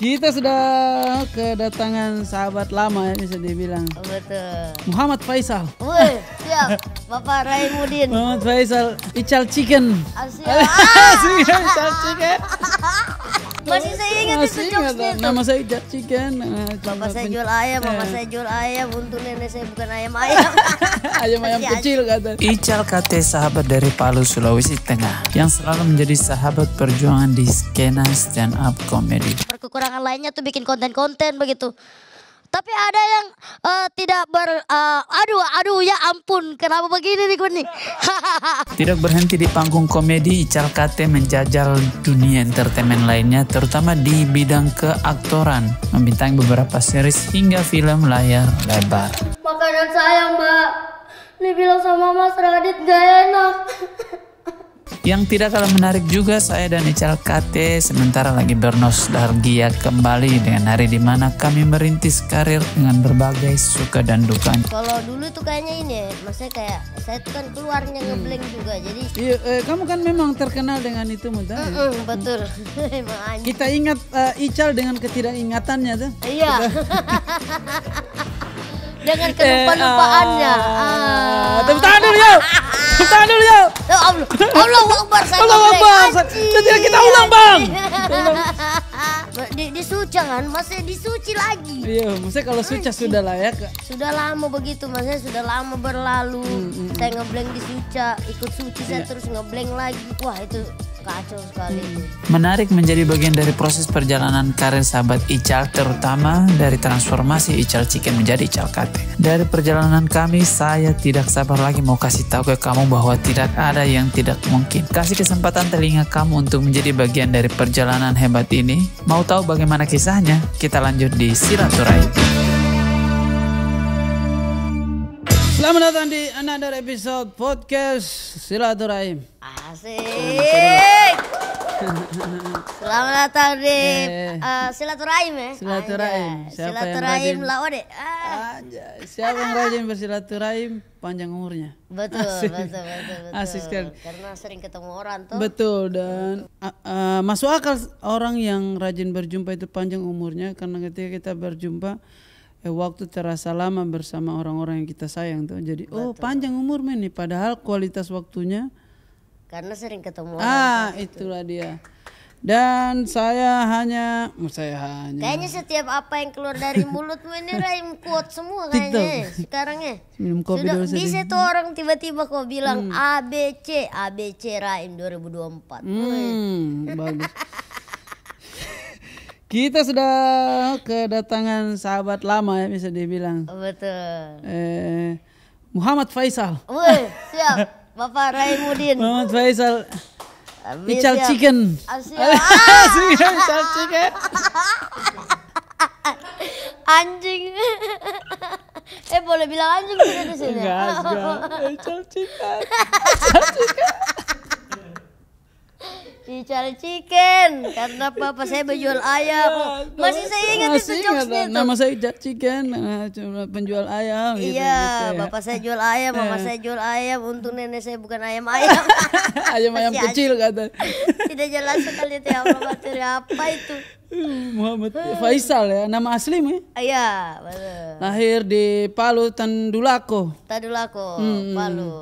Kita sudah kedatangan sahabat lama ya bisa dibilang. Betul. Muhammad Faisal. Woi, siap. Bapak Raimudin. Muhammad Faisal, Ical Chicken. Asyik. Ical Chicken. Masih saya ingat Masih itu jokesnya itu. Nama saya Jaci kan. Eh, bapak eh. saya jual ayam, mama saya jual ayam, untuk nenek saya bukan ayam-ayam. Ayam-ayam kecil kata. Ical Kate sahabat dari Palu, Sulawesi Tengah yang selalu menjadi sahabat perjuangan di skena stand up comedy. Kekurangan lainnya tuh bikin konten-konten begitu. Tapi ada yang uh, tidak ber uh, aduh aduh ya ampun kenapa begini nih kuni tidak berhenti di panggung komedi, Ical Kate menjajal dunia entertainment lainnya terutama di bidang keaktoran, membintangi beberapa series hingga film layar lebar. Makanan saya, Mbak. bilang sama Mas Radit gak enak. Yang tidak kalah menarik juga saya dan Ical KT sementara lagi bernostalgia kembali dengan hari dimana kami merintis karir dengan berbagai suka dan duka. Kalau dulu tuh kayaknya ini ya, maksudnya kayak saya tuh kan keluarnya hmm. juga jadi. Iya, eh, kamu kan memang terkenal dengan itu muda. Ya? Mm -mm, betul, Kita ingat uh, Ical dengan ketidakingatannya tuh. Iya. dengan kelupa-lupaannya. Eh, ah. ah. Tepuk tangan dulu ya. Tepuk tangan dulu ya. Allah, Allah Akbar Allah Akbar. Jadi kita ulang bang. Di, di suca kan, masih disuci lagi. Iya, maksudnya kalau suca sudah lah ya. Sudah lama begitu, maksudnya sudah lama berlalu. Hmm, hmm. hmm. Saya ngeblank di suca, ikut suci saya iya. terus ngeblank lagi. Wah itu kacau sekali. Hmm. Menarik menjadi bagian dari proses perjalanan karir sahabat Ical, terutama dari transformasi Ical Chicken menjadi Ical dari perjalanan kami, saya tidak sabar lagi mau kasih tahu ke kamu bahwa tidak ada yang tidak mungkin. Kasih kesempatan telinga kamu untuk menjadi bagian dari perjalanan hebat ini. Mau tahu bagaimana kisahnya? Kita lanjut di Silaturahim. Selamat datang di another episode podcast Silaturahim. Asik. Selamat datang di uh, silaturahim ya. Silaturahim. silaturahim lah ode. Siapa yang rajin bersilaturahim panjang umurnya. Betul, betul, betul, betul. Asik Karena sering ketemu orang tuh. Betul dan Uh, uh, masuk akal orang yang rajin berjumpa itu panjang umurnya karena ketika kita berjumpa eh, waktu terasa lama bersama orang-orang yang kita sayang tuh. Jadi oh, Betul. oh panjang umur ini padahal kualitas waktunya karena sering ketemu ah orang gitu. itulah dia dan saya hanya oh, saya hanya kayaknya setiap apa yang keluar dari mulutmu ini rahim kuat semua kayaknya sekarang ya Minum kopi sudah bisa tuh orang tiba-tiba kok bilang hmm. A B C A B C 2024 hmm, bagus kita sudah kedatangan sahabat lama ya bisa dibilang betul eh, Muhammad Faisal siap Bapak Raimudin. Muhammad Faisal. Ical chicken. Ical chicken. anjing. eh boleh bilang anjing di sini. Enggak, enggak. Ical chicken. Ical chicken. Dicari Chicken karena papa saya menjual ayam. Ya, masih saya ingat Masih itu jokesnya. itu. Nama saya Jack Chicken, cuma penjual ayam gitu, Iya, gitu, gitu, ya. bapak saya jual ayam, mama ya. saya jual ayam, untung nenek saya bukan ayam-ayam. Ayam-ayam kecil kata. Tidak jelas sekali itu ya materi apa itu. Uh, Muhammad hmm. Faisal ya, nama asli ya? Iya, betul. Lahir di Palu Tandulako. Tandulako, hmm. Palu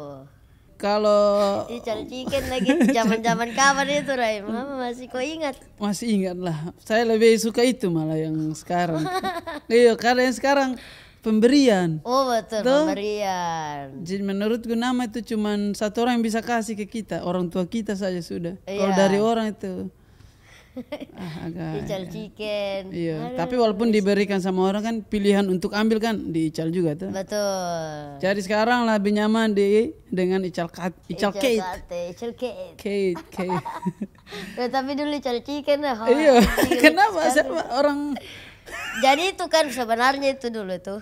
kalau dicari chicken lagi zaman-zaman kapan itu Rai mama masih kok ingat masih ingat lah saya lebih suka itu malah yang sekarang iya karena yang sekarang pemberian oh betul Tuh, pemberian jadi menurutku nama itu cuma satu orang yang bisa kasih ke kita orang tua kita saja sudah iya. kalau dari orang itu agak iya. ical ya. chicken. Iya. Aduh, Tapi walaupun diberikan sama orang kan pilihan untuk ambil kan di ical juga tuh. Betul. Jadi sekarang lebih nyaman di dengan ical kat, ical, cake. ical cake. Cake, cake. tapi dulu ical chicken lah. Oh, iya. Kenapa sama orang Jadi itu kan sebenarnya itu dulu tuh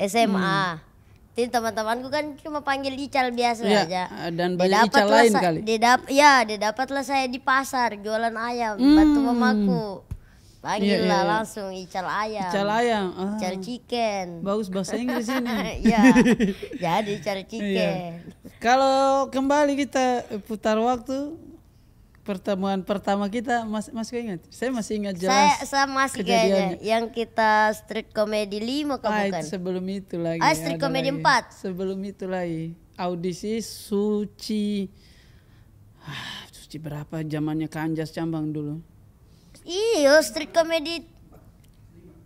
SMA. Hmm jadi teman-temanku kan cuma panggil Ical biasa ya, aja. Eh, dan banyak Ical lain kali. Didap ya, didapatlah saya di pasar jualan ayam, hmm. bantu mamaku. Panggil ya. lah iya, iya. langsung Ical ayam. Ical ayam. Ah. Ical chicken. Bagus bahasa Inggris ini. ya. Jadi Ical iya. chicken. Ya. Kalau kembali kita putar waktu pertemuan pertama kita mas masih ingat saya masih ingat jelas saya, saya masih ya, kejadiannya. kayaknya yang kita street comedy lima kamu ah, kan sebelum itu lagi ah street comedy empat sebelum itu lagi audisi suci ah, suci berapa zamannya kanjas cambang dulu Iyo street comedy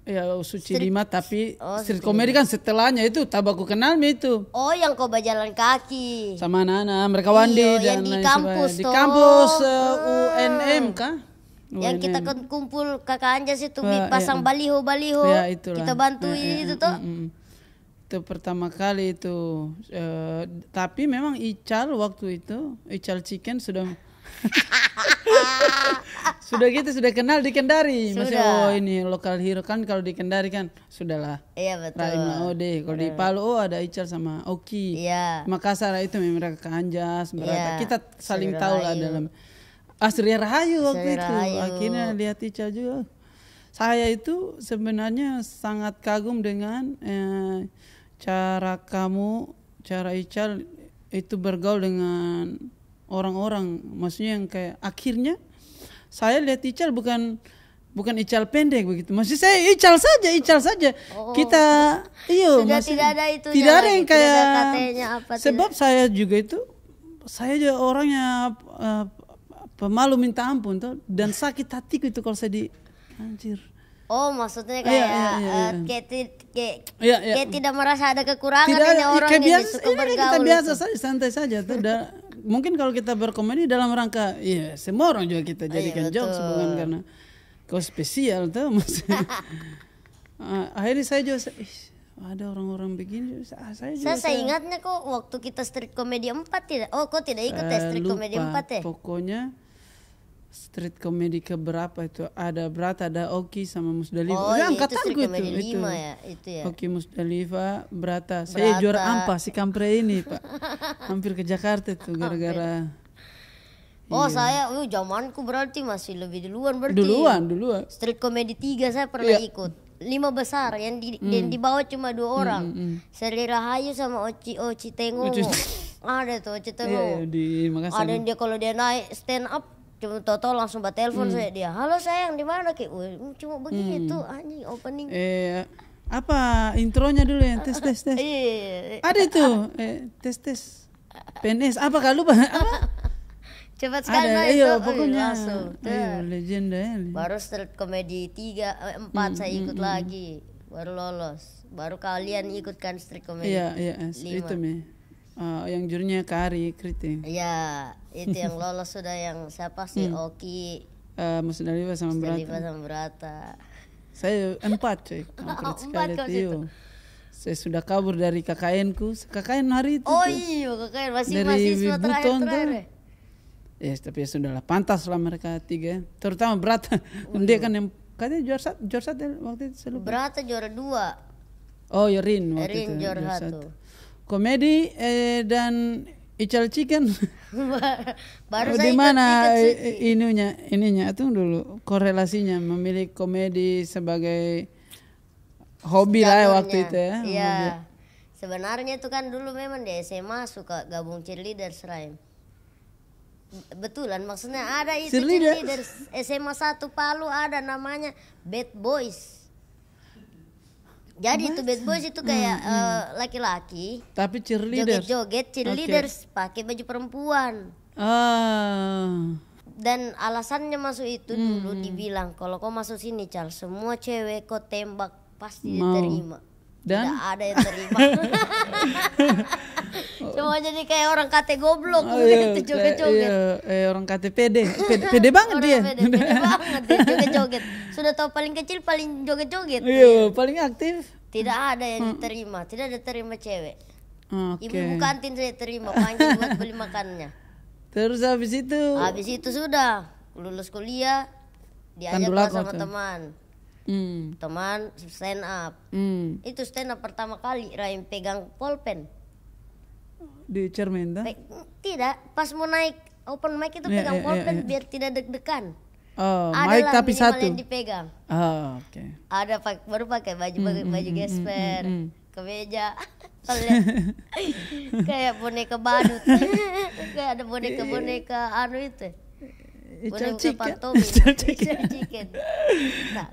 Ya oh, suci street. lima tapi oh, street comedy kan setelahnya itu tabaku mi itu. Oh yang kau berjalan kaki. Sama Nana mereka wandi Iyo, dan yang di kampus toh. Di kampus uh, eh, ah. UNM kah? Yang kita kita kumpul kakak Anjas itu tuh ah, ya. pasang baliho baliho. Ya, Kita bantu ya, itu ya, toh. Mm -mm. Itu pertama kali itu. Uh, tapi memang Ical waktu itu Ical Chicken sudah sudah gitu sudah kenal di Kendari masih oh ini lokal hero kan kalau di Kendari kan sudahlah iya betul oh deh kalau di Palu oh ada Ical sama Oki iya Makassar itu mereka ke Anjas iya. kita saling tahu lah dalam Asri Rahayu waktu itu Rahayu. akhirnya lihat Ical juga saya itu sebenarnya sangat kagum dengan eh, cara kamu cara Ical itu bergaul dengan orang-orang maksudnya yang kayak akhirnya saya lihat Ical bukan bukan ical pendek begitu. masih saya ical saja, ical saja. Oh, kita iyo Sudah masih tidak ada itu. Tidak ada yang kayak apa, sebab tidak. saya juga itu saya juga orangnya uh, eh, pemalu minta ampun tuh dan sakit hatiku itu kalau saya di anjir. Oh, maksudnya iya, kayak iya, iya, iya, iya. kayak, kayak, iya, iya. kayak tidak merasa ada kekurangan tidak, orang kayak biasa, ini iya, Kita biasa saja, santai saja. Tidak, mungkin kalau kita berkomedi dalam rangka ya semua orang juga kita oh, iya, jadikan iya, jokes bukan karena kau spesial tuh maksudnya. Ah, akhirnya saya juga ada orang-orang begini ah, saya juga saya, saya ingatnya kok waktu kita street komedi empat tidak oh kok tidak ikut ya eh, street komedi 4 ya pokoknya street comedy ke berapa itu ada berat ada Oki sama Musdalifa Oh, ya, angkatan itu. itu. Ya, itu ya. Oki Musdalifa Brata. Berata. Saya juara ampa si kampre ini, Pak. Hampir ke Jakarta tuh gara-gara Oh iya. saya, oh zamanku berarti masih lebih duluan berarti. Duluan, duluan. Street Comedy tiga saya pernah yeah. ikut. Lima besar yang di hmm. yang di cuma dua hmm, orang. Hmm, hmm. Seri Rahayu sama Oci Oci Tengo. Ada tuh Oci iya, Tengo. Iya, di Makassar. Ada yang dia kalau dia naik stand up cuma Toto langsung buat telepon hmm. saya dia halo sayang di mana ki cuma begini hmm. anjing opening iya apa intronya dulu yang tes tes tes Eh, ada itu eh, tes tes PNS apa kalau lupa apa cepat sekali ada, itu iyo, pokoknya langsung legenda ya. baru setelah komedi tiga eh, empat hmm, saya hmm, ikut hmm, hmm, lagi baru lolos baru kalian ikutkan street komedi iya iya itu nih oh, uh, yang jurnya Kari Kriting ya. iya itu yang lolos sudah yang siapa sih hmm. Oki uh, eh, Daliva sama Musdalifah Berata Musdalifah sama Berata saya empat cuy oh, empat kau situ saya sudah kabur dari KKN ku KKN hari itu oh iya KKN masih dari mahasiswa terakhir terakhir Ya, ya tapi ya sudah lah pantas lah mereka tiga terutama berat oh, dia kan yang katanya juara satu juara satu ya waktu itu selalu berat. juara dua oh Yorin ya waktu Rin itu, ya, juara, juara satu komedi eh, dan Ical chicken. Baru di mana inunya ininya itu dulu korelasinya memilih komedi sebagai hobi Segalanya. lah waktu itu ya. Iya. Sebenarnya itu kan dulu memang di SMA suka gabung cheerleader selain. Betulan maksudnya ada itu cheerleader. cheerleader SMA 1 Palu ada namanya Bad Boys. Jadi itu bad boys itu kayak hmm, hmm. Eh, laki-laki. hmm. Uh, laki Tapi cheerleaders. Joget-joget cheerleaders okay. pakai baju perempuan. Ah. Dan alasannya masuk itu hmm. dulu hmm. dibilang kalau kau masuk sini Cal semua cewek kau tembak pasti Mau. diterima. Dan? Tidak ada yang terima. Cuma jadi kayak orang kate goblok oh, iya, joget-joget. Iya, iya, orang kate pede, pede, pede banget orang dia. Pede, pede banget dia joget-joget. Sudah tahu paling kecil paling joget-joget. Iya, paling aktif. Tidak ada yang hmm. diterima, tidak ada terima cewek. Okay. Ibu kantin saya terima, panjang buat beli makannya. Terus habis itu? Habis itu sudah lulus kuliah, diajak sama teman. Hmm. Teman stand up. Hmm. Itu stand up pertama kali Raim pegang pulpen di cermin Cerminda? Tidak, pas mau naik open mic itu yeah, pegang yeah, pulpen yeah, biar tidak deg-degan. Oh, mic tapi satu. yang dipegang. Oh, oke. Okay. Ada pak, baru pakai baju hmm, baju, mm, baju mm, gesper, mm, mm, kemeja. kayak boneka badut. kayak ada boneka-boneka anu itu. Ical Chicken. Ical Chicken.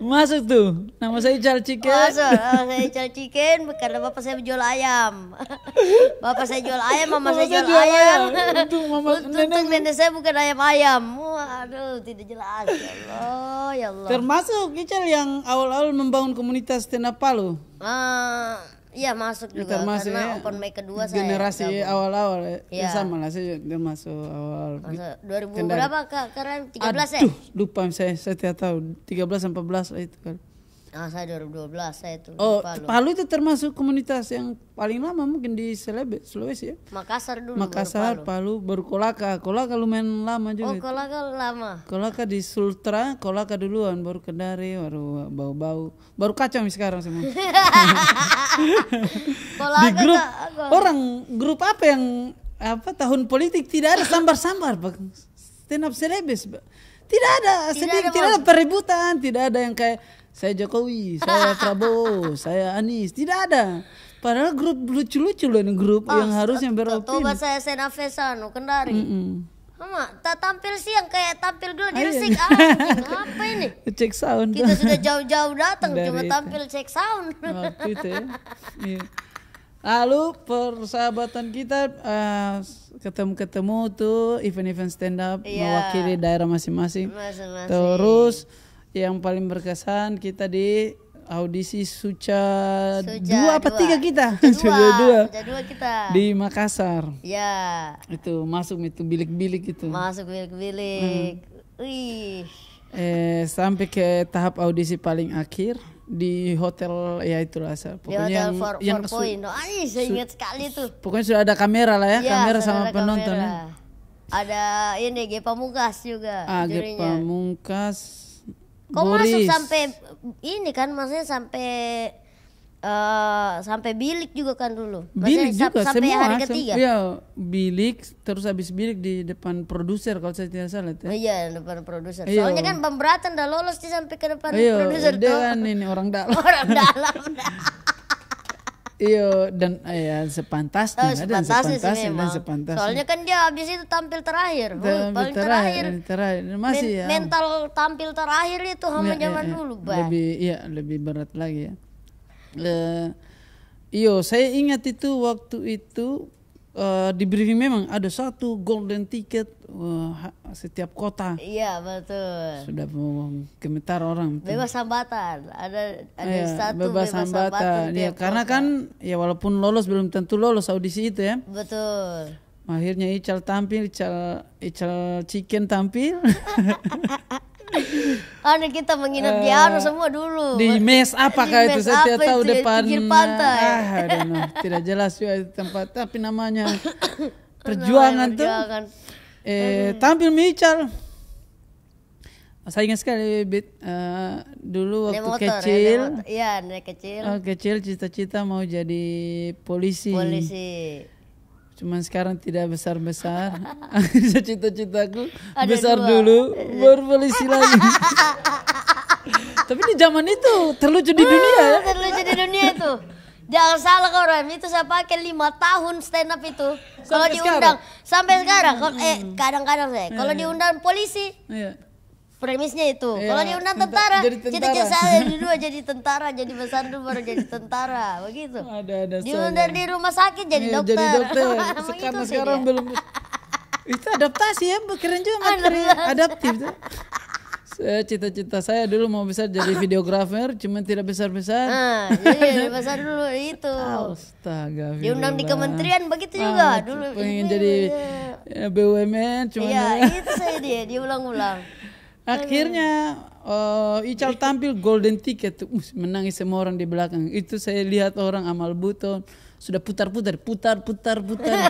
Masuk tuh. Nama saya Ical Chicken. Masuk. Nama saya Ical Chicken karena bapak saya jual ayam. bapak saya jual ayam, mama saya jual, ayam. ayam. mama untung nenek. nenek saya bukan ayam-ayam. aduh, tidak jelas. Ya Allah, ya Allah. Termasuk Ical yang awal-awal membangun komunitas stand Ah. Uh, Iya masuk juga masuk karena ya, open mic kedua saya generasi awal-awal ya. Iya. ya. sama lah saya masuk awal. Masuk 2000 kendari. berapa Kak? Keren 13 Aduh, ya? Aduh, lupa saya saya tidak tahu 13 14 lah itu kan. Ah, saya 2012 saya itu oh, Palu. Palu itu termasuk komunitas yang paling lama mungkin di Selebe, Sulawesi ya. Makassar dulu. Makassar, baru Palu. Palu, baru Kolaka. Kolaka lumayan lama juga. Oh, Kolaka itu. lama. Kolaka di Sultra, Kolaka duluan, baru Kendari, baru bau-bau, baru kacau sekarang semua. di grup tak, orang grup apa yang apa tahun politik tidak ada sambar-sambar, Stand up selebes, Tidak ada, tidak sedikit, ada tidak ada peributan, tidak ada yang kayak saya Jokowi, saya Prabowo, saya Anies. Tidak ada. Padahal grup lucu-lucu loh ini grup Mas, ah, yang harus yang beropini. bahasa saya Sena nu Kendari. Mm -mm. Mama, tak tampil sih yang kayak tampil dulu di Resik. Ah, apa ini? Cek sound. Kita sudah jauh-jauh datang cuma itu. tampil cek sound. Waktu itu ya. Iya. Lalu persahabatan kita ketemu eh, ketemu-ketemu tuh event-event stand up yeah. mewakili daerah masing-masing. Terus yang paling berkesan kita di audisi Suca, Suca dua apa tiga kita Suca dua. Suca dua. Suca dua kita di Makassar ya itu masuk itu bilik-bilik itu masuk bilik-bilik hmm. eh sampai ke tahap audisi paling akhir di hotel ya itu rasa pokoknya hotel yang, for, yang point. ay, saya ingat sekali tuh pokoknya sudah ada kamera lah ya, ya kamera sama penonton kamera. Ya. ada ini Gepa Mungkas juga ah, Gepa Mungkas Kok Boris. masuk sampai ini kan maksudnya sampai Uh, sampai bilik juga kan dulu. Maksudnya bilik juga sampai semua, hari ketiga. Iya, bilik terus habis bilik di depan produser kalau saya tidak salah itu. Iya, depan produser. Iya. Soalnya kan pemberatan udah lolos di sampai ke depan iya, produser tuh. Iya, ini orang dalam. orang dalam. Iya dan ya sepantasnya, oh, sepantasnya dan sepantasnya dan sepantasnya. Soalnya kan dia habis itu tampil terakhir, tampil terakhir, terakhir, terakhir. masih men ya. Mental tampil terakhir itu sama ya, ya zaman ya, dulu, Bang. Lebih iya, lebih berat lagi ya. Uh, iyo, saya ingat itu waktu itu uh, di briefing memang ada satu golden ticket uh, setiap kota. Iya betul. Sudah komentar orang. Bebas hambatan, ada ada ya, satu bebas, bebas hambatan. hambatan iya, karena kota. kan ya walaupun lolos belum tentu lolos audisi itu ya. Betul. Akhirnya Ical tampil, Ical Ical Chicken tampil. Karena kita menginap di Anu eh, semua dulu. Di mes apakah di itu? Saya tidak tahu itu, depan. Di pantai. Ah, tidak jelas juga tempat. Tapi namanya perjuangan, tuh. Eh, hmm. tampil Michal. Saya ingat sekali Bit, eh, dulu waktu kecil. Iya, ya, kecil. Iya, oh, kecil cita-cita mau jadi polisi. Polisi Cuman sekarang tidak besar-besar. Cita-citaku besar dulu, baru polisi lagi. Tapi di zaman itu terlucu di dunia ya. Terlucu di dunia itu. Jangan salah kau Rem itu saya pakai lima tahun stand up itu. Kalau diundang sampai sekarang, eh hmm. kadang-kadang saya. Eh, kalau iya. diundang polisi, iya premisnya itu. yeah. Kalau dia undang tentara, tentara. cita-cita saya dari dua jadi tentara, jadi besar dulu baru jadi tentara, begitu. Ada ada. Diundang di rumah sakit jadi yeah, dokter. Jadi dokter. sekarang sekarang dia. belum. Itu adaptasi ya, keren juga materi adaptif. Tuh. Saya cita-cita saya dulu mau besar jadi videografer, cuma tidak besar-besar. Nah, jadi iya, iya, besar dulu itu. Astaga. Diundang di kementerian begitu juga ah, dulu. Pengen iya, jadi ya, BUMN, cuma. Iya, itu saya dia, diulang-ulang. Akhirnya uh, Ical tampil golden ticket tuh menangis semua orang di belakang. Itu saya lihat orang amal buton sudah putar-putar, putar-putar, putar.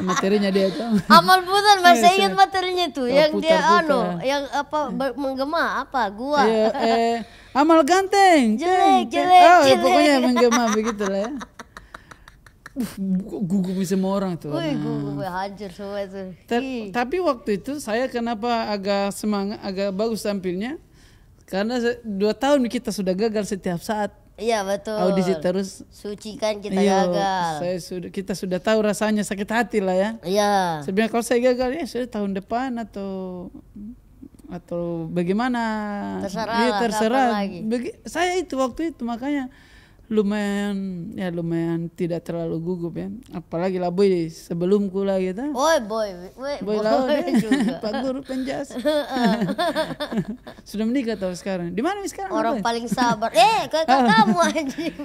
materinya dia tuh. Amal buton masih iya, ingat materinya tuh oh, yang putar, dia anu, yang apa menggema apa gua. Iya, eh, amal ganteng. Jelek, jelek, oh, jelek. oh, pokoknya menggema begitu lah ya gugup semua orang tuh. Wih, nah. hancur semua itu. Ta tapi waktu itu saya kenapa agak semangat, agak bagus tampilnya karena dua tahun kita sudah gagal setiap saat. Iya betul. Audisi terus. Suci kan kita Yo, iya, gagal. Saya sudah kita sudah tahu rasanya sakit hati lah ya. Iya. Sebenarnya kalau saya gagal ya sudah tahun depan atau atau bagaimana? Terserah. Ya, terserah. Lagi. saya itu waktu itu makanya lumayan ya lumayan tidak terlalu gugup ya apalagi lah boy sebelum kula gitu boy boy boy, boy, boy laut pak guru penjas sudah menikah tahu sekarang di mana sekarang orang boy? paling sabar eh kakak oh. kamu anjing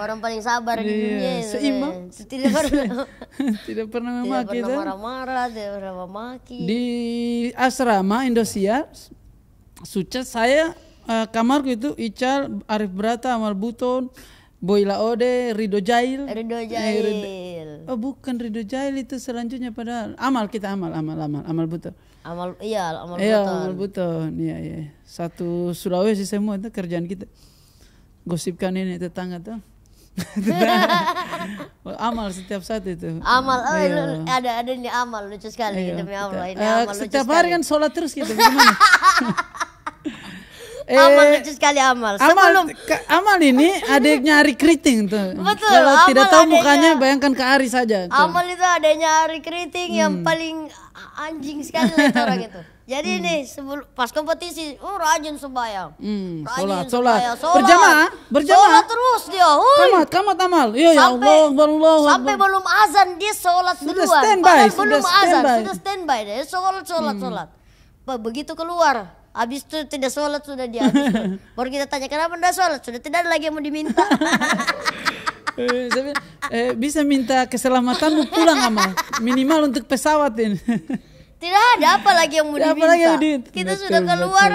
orang paling sabar di iya, dunia iya. Gitu, seimbang tidak pernah tidak pernah memaki tidak pernah marah-marah tidak pernah memaki di asrama Indosiar Suca saya uh, kamarku itu Ical, Arif Brata, Amar Buton, Boy Laode, Rido Jail. Rido Jail. Eh, Rido, oh bukan Rido Jail itu selanjutnya padahal Amal kita Amal, Amal, Amal, Amal Buton. Amal iya Amal iya, Buton. Iya Amal Buton. Iya iya. Satu Sulawesi semua itu kerjaan kita. Gosipkan ini tetangga tuh. amal setiap saat itu. Amal, oh, iya. ada ada ini amal lucu sekali iya, demi Allah ini. Uh, amal setiap hari kan sholat terus gitu. Eh, amal lucu sekali amal. Sebelum amal, amal ini adiknya Ari kriting tuh. Betul. Kalau tidak tahu adanya, mukanya bayangkan ke Ari saja. Tuh. Amal itu adiknya Ari kriting hmm. yang paling anjing sekali lah orang itu. Jadi hmm. nih sebelum pas kompetisi, oh rajin sebaya. Hmm, sholat, sholat, sholat. Berjamaah, berjamaah. Sholat terus dia. Hui. Kamat, kamat amal. Iya, ya Allah, Allah. Sampai belum azan dia sholat sudah duluan. Stand by, sudah standby, azan, sudah standby dia sholat, sholat, hmm. sholat. Begitu keluar, Habis itu tidak sholat sudah dia. Baru kita tanya kenapa tidak sholat sudah tidak ada lagi yang mau diminta. Eh, eh, bisa minta keselamatanmu pulang ama minimal untuk pesawat ini. Tidak ada apa lagi yang mau diminta. Apa lagi yang di... Kita betul, sudah keluar.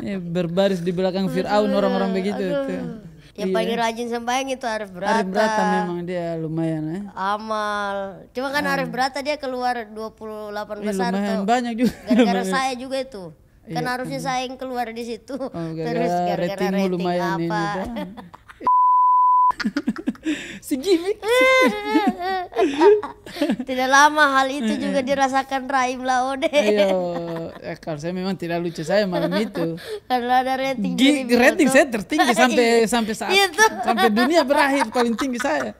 Ya, berbaris di belakang Firaun orang-orang begitu. Aduh. Yang iya. paling rajin sembahyang itu Arif Brata. Arif Brata memang dia lumayan ya. Eh? Amal. Cuma kan Amal. Arif Brata dia keluar 28 iya, besar delapan lumayan tuh. banyak juga. Gara-gara saya juga itu. Iya, kan iya, harusnya kan. saya saing keluar di situ oh, gara, terus gara-gara rating, rating lumayan apa si gimmick tidak lama hal itu juga dirasakan Raim Laode Ayo, ya, kalau saya memang tidak lucu saya malam itu karena ada rating G rating saya tertinggi sampai iya. sampai saat iya sampai dunia berakhir paling tinggi saya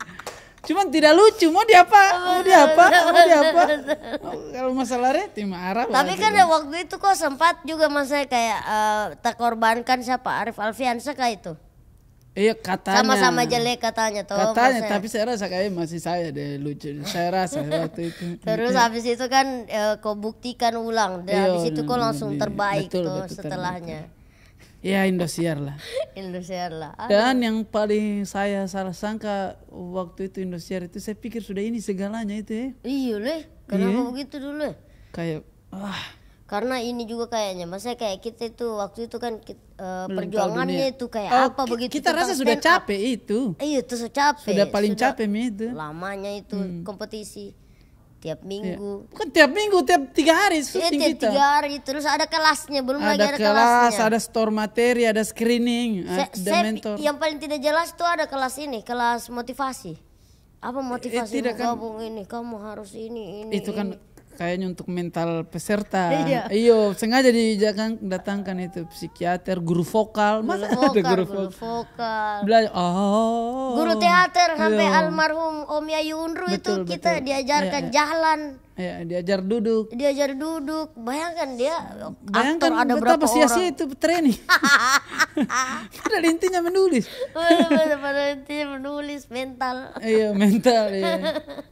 Cuman tidak lucu, mau diapa? Mau oh, diapa? Mau diapa? apa kalau masalah rating mah Tapi kan ya waktu itu kok sempat juga mas saya kayak uh, terkorbankan siapa Arif Alfian kayak itu. Iya katanya. Sama-sama jelek katanya tuh. Katanya, tapi saya rasa kayak masih saya deh lucu. Saya rasa waktu itu. Terus habis itu kan uh, eh, kau buktikan ulang. Dan Iyo, habis itu kau langsung terbaik betul, tuh betul, setelahnya. Betul. Ya Indosiar lah. Indosiar lah. Dan yang paling saya salah sangka waktu itu Indosiar itu saya pikir sudah ini segalanya itu ya. Iya leh, kenapa iya. begitu dulu? Leh? Kayak ah. Karena ini juga kayaknya, maksudnya kayak kita itu waktu itu kan kita, uh, eh, perjuangannya itu kayak oh, apa begitu? Kita rasa kan sudah capek itu. Iya, itu sudah capek. Sudah paling sudah capek itu. Lamanya itu hmm. kompetisi tiap iya. minggu ya. bukan tiap minggu tiap tiga hari syuting ya, tiap kita tiga hari terus ada kelasnya belum ada lagi ada kelas, kelasnya ada store materi ada screening Se ada mentor yang paling tidak jelas tuh ada kelas ini kelas motivasi apa eh, motivasi eh, kamu kan. gabung ini kamu harus ini ini itu kan kayaknya untuk mental peserta. Iya. Iyo, sengaja didatang datangkan itu psikiater, guru vokal, guru iya, vokal, ada guru, guru vokal. Belajar oh. Guru teater sampai iya. almarhum Om Yayu Unru betul, itu kita betul. diajarkan iya, iya, jalan. iya diajar duduk. Diajar duduk. Bayangkan dia Bayangkan aktor ada berapa sia-sia itu training. pada intinya menulis. pada, pada intinya menulis mental. iya, mental ya.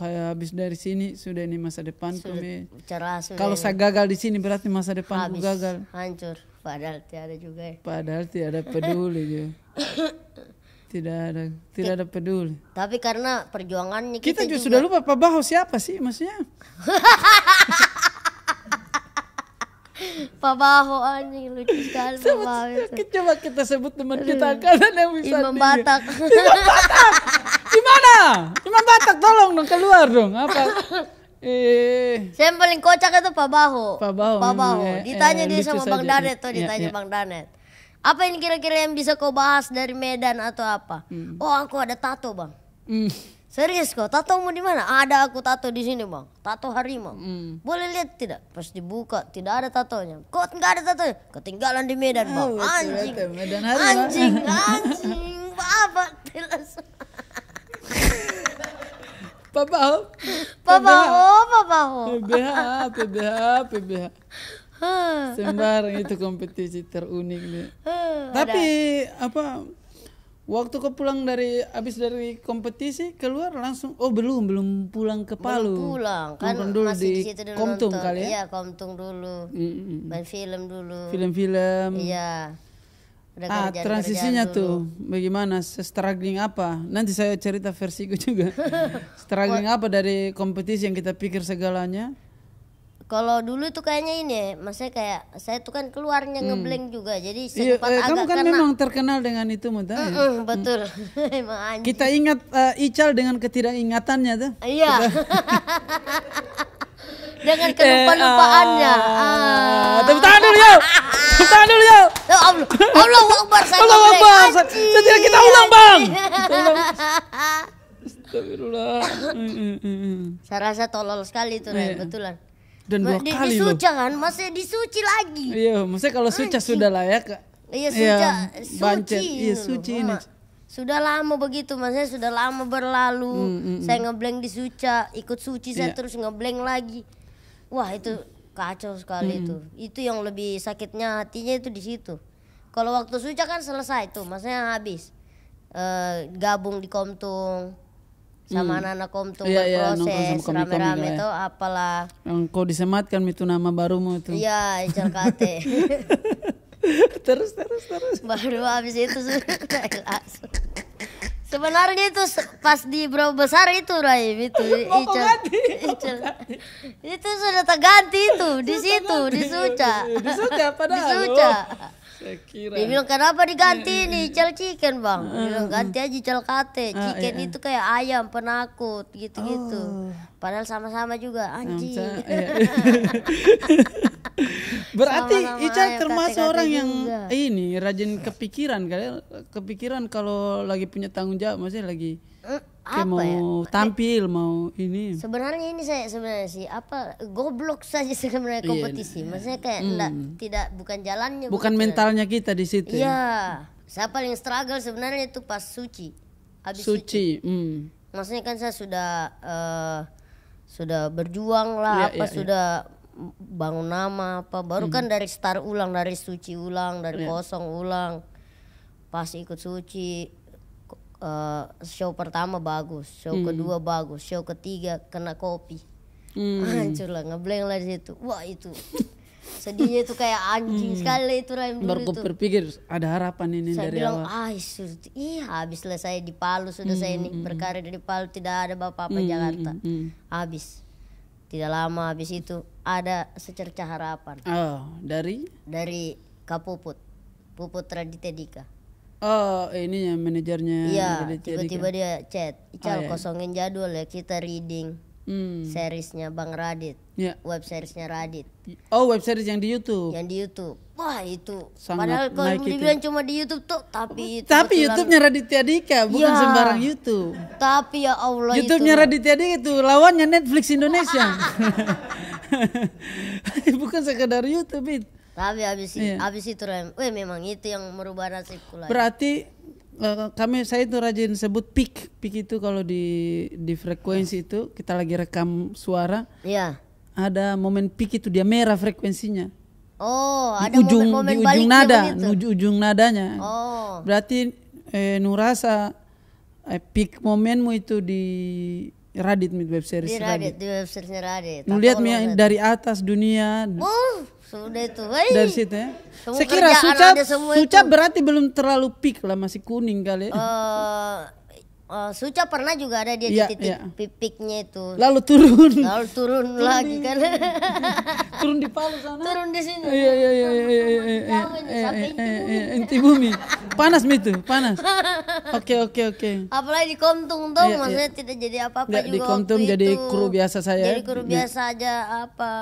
kayak habis dari sini sudah ini masa depan kami kalau saya gagal di sini berarti masa depan habis, gagal hancur padahal tiada juga ya. padahal tiada peduli ya tidak ada tidak ada peduli tapi karena perjuangannya kita, kita juga, juga sudah lupa Pak Baho siapa sih maksudnya Pak Baho anjing lucu sekali Pak Baho itu. Coba kita sebut teman kita kanan yang bisa Imam Batak Imam Batak mana? Imam Batak tolong dong keluar dong. Apa? Eh. Saya yang paling kocak itu Pak Baho. Pak Baho. Pak Baho. Iya, eh, ditanya eh, dia sama Bang Danet tuh, iya, ditanya yeah, Bang Danet. Apa yang kira-kira yang bisa kau bahas dari Medan atau apa? Hmm. Oh, aku ada tato, Bang. Hmm. Serius kok, tato mau di mana? Ada aku tato di sini, Bang. Tato harimau. Hmm. Boleh lihat tidak? Pas dibuka, tidak ada tatonya. Kok enggak ada tatonya? Ketinggalan di Medan, Bang. Oh, anjing. Medan anjing. Anjing, anjing. apa? Papaho. Papaho, papaho. PBH, PBH, PBH. Sembarang itu kompetisi terunik nih. Tapi apa waktu ke pulang dari habis dari kompetisi keluar langsung oh belum belum pulang ke Palu. Belum pulang kan Kumpulan dulu masih di, situ dulu Komtung nonton. kali ya. Iya, Komtung dulu. Mm -mm. Main film dulu. Film-film. Iya. Udah ah, transisinya tuh bagaimana struggling apa? Nanti saya cerita versiku juga. struggling apa dari kompetisi yang kita pikir segalanya? Kalau dulu tuh kayaknya ini, ya, maksudnya kayak saya tuh kan keluarnya hmm. ngeblank juga, jadi sempat iya, eh, agak kamu kan kena. memang terkenal dengan itu, Muta. Ah, mm -mm, ya? Hmm. Betul, emang Kita ingat uh, Ical dengan ketidakingatannya tuh. Iya. dengan kelupa-lupaannya. Eh, eh, ah. Tepuk tangan dulu ya. Tepuk tangan dulu ya. Allah, Allah Akbar Allah Akbar. Saya kita ulang, Bang. Astagfirullah. Saya rasa tolol sekali itu, Ren. Iya. Betulan dan dua di, kali disuca loh. kan masih disuci lagi iya maksudnya kalau suca sudah lah ya kak iya suci. iya, suci bancet. iya suci ini sudah lama begitu maksudnya sudah lama berlalu mm, mm, mm. saya ngeblank di suca ikut suci yeah. saya iya. terus ngeblank lagi Wah itu kacau sekali hmm. itu. Itu yang lebih sakitnya hatinya itu di situ. Kalau waktu suca kan selesai tuh, maksudnya habis. E, gabung di Komtung sama mm. anak-anak Komtung iya, iya, proses rame-rame itu ya. apalah. Yang kau disematkan itu nama barumu itu. Iya, Jakarta. terus terus terus. Baru habis itu sudah langsung. Sebenarnya itu pas di bro besar itu Raib itu Ical. Itu sudah terganti itu di situ di Suca. Di Suca padahal. Di Suca. Oh kira. Dia bilang kenapa diganti nih cel chicken bang? Dia bilang ganti aja cel kate. Ah, chicken iya. itu kayak ayam penakut gitu-gitu. Oh. Padahal sama-sama juga anjing. iya. Berarti Ica termasuk orang -kate orang juga. yang ini rajin kepikiran kali kepikiran kalau lagi punya tanggung jawab maksudnya lagi. Mm apa mau ya? tampil eh, mau ini sebenarnya ini saya sebenarnya sih apa goblok saja sebenarnya iya, kompetisi iya, maksudnya kayak mm. enggak, hmm. tidak bukan jalannya bukan, bukan mentalnya jalan. kita di situ ya iya. saya paling struggle sebenarnya itu pas suci habis suci, suci. Mm. maksudnya kan saya sudah uh, sudah berjuang lah iya, apa iya, iya. sudah iya. bangun nama apa baru mm. kan dari start ulang dari suci ulang dari yeah. kosong ulang pas ikut suci uh, show pertama bagus, show hmm. kedua bagus, show ketiga kena kopi. Hmm. Hancur lah, ngeblank lah di situ. Wah, itu sedihnya itu kayak anjing hmm. sekali itu Raim dulu Baru berpikir ada harapan ini saya dari bilang, awal. Ah, saya bilang, iya habis lah saya di Palu sudah hmm. saya ini hmm. berkarir di Palu tidak ada bapak apa hmm. Jakarta. Hmm, hmm. Habis. Tidak lama habis itu ada secerca harapan. Oh, dari? Dari Kapuput. Puput Raditya Dika. Oh ini ya manajernya. Iya tiba-tiba dia chat. Ical oh, iya. kosongin jadwal ya kita reading hmm. seriesnya Bang Radit. Yeah. Web seriesnya Radit. Oh web series yang di YouTube. Yang di YouTube. Wah itu. Sangat Padahal kalau dibilang itu. cuma di YouTube tuh tapi itu. Tapi YouTube-nya Raditya Dika bukan ya. sembarang YouTube. Tapi ya Allah YouTube-nya itu. Raditya Dika itu lawannya Netflix Indonesia. bukan sekedar YouTube itu. Tapi habis iya. habis itu eh memang itu yang merubah nasibku lagi. Berarti uh, kami saya itu rajin sebut peak. Peak itu kalau di di frekuensi itu kita lagi rekam suara. Iya. Ada momen peak itu dia merah frekuensinya. Oh, di ada ujung, momen, -momen di ujung nada, menuju ujung nadanya. Oh. Berarti eh, Nurasa eh, peak momenmu itu di Radit mid web series di Radit, Radit. di web series Radit. Lihat dari atas dunia. Oh. Sudah itu. Wey. Dari situ ya. Semua Sekira suca suca berarti belum terlalu peak lah, masih kuning kali. Ya. Uh, eh, uh, eh, Suca pernah juga ada dia yeah, di iya, titik yeah. pipiknya itu. Lalu turun. Lalu turun, lagi kan. turun di Palu sana. Turun di sini. Iya iya iya iya iya iya. iya Inti iya, iya, bumi. Panas itu, panas. Oke oke oke. Apalagi di Komtung tuh yeah, maksudnya yeah. tidak jadi apa-apa juga. Di Komtung jadi kru biasa saya. Jadi kru biasa aja apa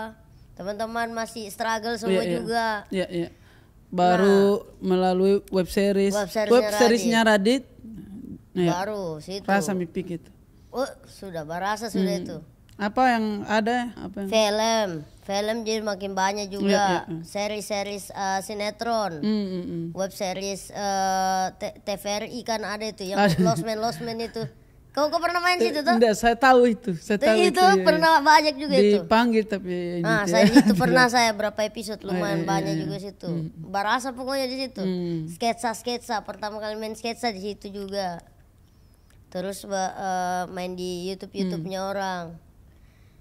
teman-teman masih struggle iya, semua yeah, juga. Iya, yeah, iya. Yeah. Baru nah, melalui web series. Web, series web seriesnya Radit. Radit. Nah, iya. Baru situ. Rasa mimpi gitu. Oh, sudah berasa sudah hmm. itu. Apa yang ada? Apa yang... Film. Film jadi makin banyak juga. seri series uh, sinetron. Mm, mm, mm. Web series uh, eh, TVRI kan ada itu yang losmen-losmen itu. Kau, kau pernah main eh, situ tuh? Enggak, saya tahu itu. Saya tahu itu, iya, pernah Mbak iya. ajak juga dipanggil, itu. Dipanggil tapi ya, Nah, saya itu pernah saya berapa episode lumayan eh, eh, banyak iya, juga situ. Hmm. Barasa pokoknya di situ. Hmm. Sketsa-sketsa pertama kali main sketsa di situ juga. Terus uh, main di YouTube-YouTube-nya hmm. orang.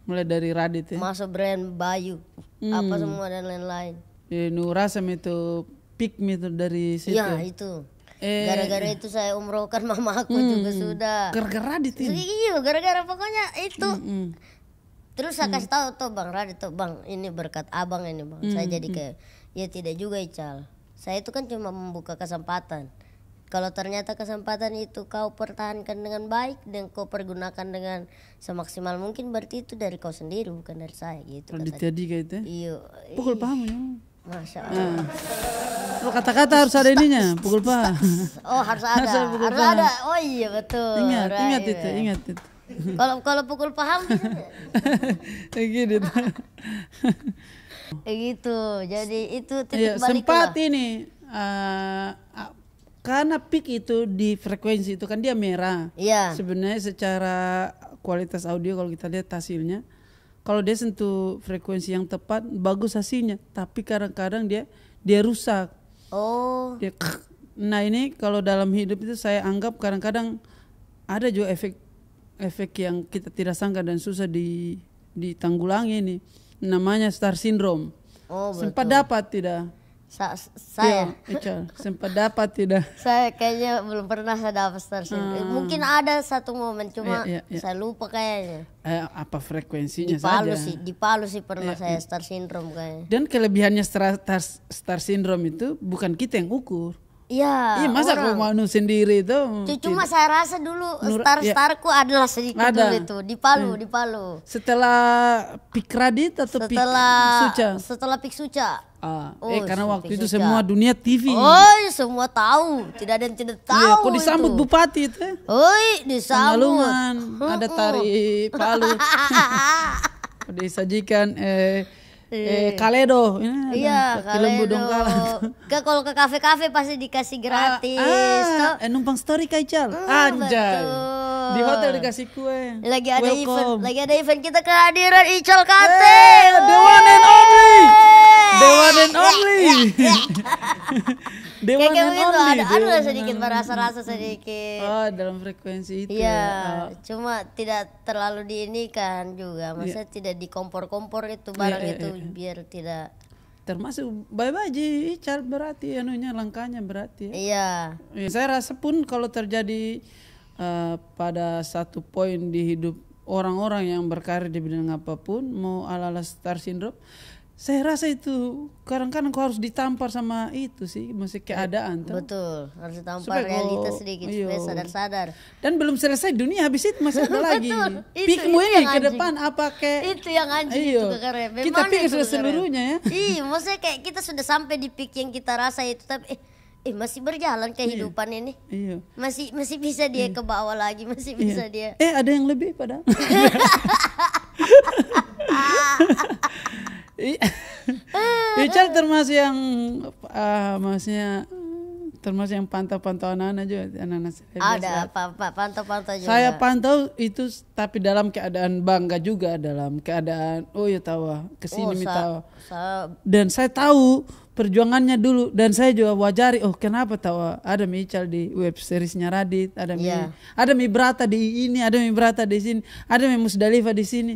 Mulai dari Radit ya. Masuk brand Bayu. Hmm. Apa semua dan lain-lain. Ya, Nurasem itu pick itu dari situ. Iya, itu. Eh, gara-gara itu saya umrohkan mama aku hmm, juga hmm. sudah. Gara-gara di tim. Iya, gara-gara pokoknya itu. Hmm, hmm. Terus saya kasih hmm. tahu tuh Bang Radit tuh, Bang, ini berkat Abang ini, Bang. Hmm, saya hmm, jadi kayak ya tidak juga, Ical. Saya itu kan cuma membuka kesempatan. Kalau ternyata kesempatan itu kau pertahankan dengan baik dan kau pergunakan dengan semaksimal mungkin berarti itu dari kau sendiri bukan dari saya gitu. Kan Radit tadi kayak itu. Ya? Iya. Pokoknya paham ya. Masya nah. Allah. Nah. Kata-kata harus ada ininya, pukul pa? Oh harus ada, harus ada, harus ada. Oh iya betul. Ingat, right. ingat itu, ingat itu. Kalau kalau pukul paham. gitu. gitu. gitu. Jadi itu iya, titik ya, balik sempat lah. ini uh, karena pik itu di frekuensi itu kan dia merah. Iya. Sebenarnya secara kualitas audio kalau kita lihat hasilnya kalau dia sentuh frekuensi yang tepat bagus hasilnya tapi kadang-kadang dia dia rusak oh dia nah ini kalau dalam hidup itu saya anggap kadang-kadang ada juga efek efek yang kita tidak sangka dan susah di ditanggulangi ini namanya star syndrome oh, betul. sempat dapat tidak Sa saya ya, Ica, sempat dapat tidak saya kayaknya belum pernah saya dapat star ah. hmm. mungkin ada satu momen cuma ya, ya, ya. saya lupa kayaknya eh, apa frekuensinya di Palu saja. sih di Palu sih pernah ya. saya iya. star syndrome kayaknya dan kelebihannya star, star, star syndrome itu bukan kita yang ukur Iya. Iya masa aku mau sendiri itu. Cuma tidak. saya rasa dulu star iya. starku ya. adalah sedikit Ada. dulu itu di Palu hmm. di Palu. Setelah Pikradit atau setelah, Pik Suca? Setelah Pik Suca. Uh, oh, eh karena waktu itu semua dunia TV. Oh, semua tahu. Tidak ada yang tidak tahu. Iya, kok disambut itu. bupati itu? Oi, disambut. Pengalungan, ada tari palu. Disajikan eh Eh, Kaledo. Iya, Kaledo. Iya, ke kalau ke kafe-kafe pasti dikasih ah, gratis. Ah, ah, eh, numpang story kacal. Mm, ah, Anjay. Di hotel dikasih kue. Lagi ada Welcome. event, lagi ada event kita kehadiran Ical Kate. Hey, eh, the one and only. Dewa dan oh, only. Ya, ya. Dewa dan only. and only. Ada, ada sedikit merasa-rasa sedikit. Oh, dalam frekuensi itu. Iya, oh. cuma tidak terlalu diinikan juga. Iya. Maksudnya yeah. tidak dikompor-kompor itu iya, barang yeah, itu yeah. biar tidak termasuk bye bye ji cara berarti anunya langkahnya berarti ya. Iya. Yeah. Saya rasa pun kalau terjadi uh, pada satu poin di hidup orang-orang yang berkarir di bidang apapun mau ala-ala star syndrome saya rasa itu kadang-kadang kau harus ditampar sama itu sih masih keadaan tuh. betul harus ditampar Supaya realitas kau, sedikit iyo. supaya sadar-sadar dan belum selesai dunia habis itu masih ada lagi pikmu ini ya, ke depan apa kayak itu yang anjing iyo. itu kekeren Memang kita pikir sudah seluruhnya ya iya maksudnya kayak kita sudah sampai di pik yang kita rasa itu tapi eh, eh masih berjalan iya. kehidupan iyo. ini. iyo. Masih masih bisa dia iya. ke bawah lagi, masih iyo. bisa dia. Eh ada yang lebih pada. Ah, Ical ah. termasuk yang uh, maksudnya termasuk yang pantau-pantau anak-anak juga anak-anak ada apa pantau-pantau juga saya pantau itu tapi dalam keadaan bangga juga dalam keadaan oh ya tahu kesini oh, tahu dan saya tahu perjuangannya dulu dan saya juga wajari oh kenapa tahu ada Michal di web seriesnya Radit ada yeah. Mi, iya. ada Mi Brata di ini ada Mi Brata di sini ada Mi Musdalifah di sini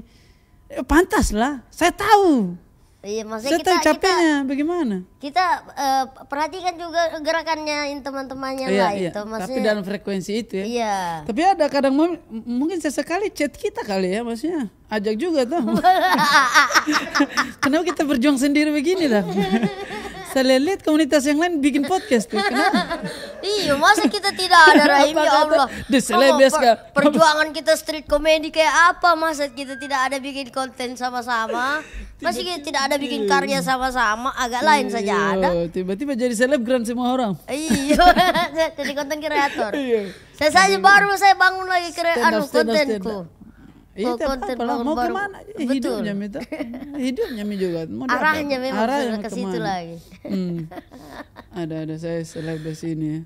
ya, pantas lah saya tahu Iya, maksudnya kita, capeknya kita, bagaimana? Kita uh, perhatikan juga gerakannya teman-temannya iya, lah iya. itu. Tapi dalam frekuensi itu ya. Iya. Tapi ada kadang mungkin sesekali chat kita kali ya maksudnya. Ajak juga tuh. Kenapa kita berjuang sendiri begini lah. Saya lihat komunitas yang lain bikin podcast tuh. iya, masa kita tidak ada Rahim ya Allah. The celebes, per Perjuangan kita street comedy kayak apa masa kita tidak ada bikin konten sama-sama? Masih kita tidak ada bikin karya sama-sama, agak lain saja iya, ada. Tiba-tiba jadi selebgram semua orang. Iya, jadi konten kreator. Iya. Saya saja iya. baru saya bangun lagi kreator anu kontenku. Iya, oh, kalau mau kemana iya, Betul. hidupnya minta ya. hidupnya juga mau arahnya memang Arah ke situ lagi. Hmm. Ada ada saya selebes sini ya.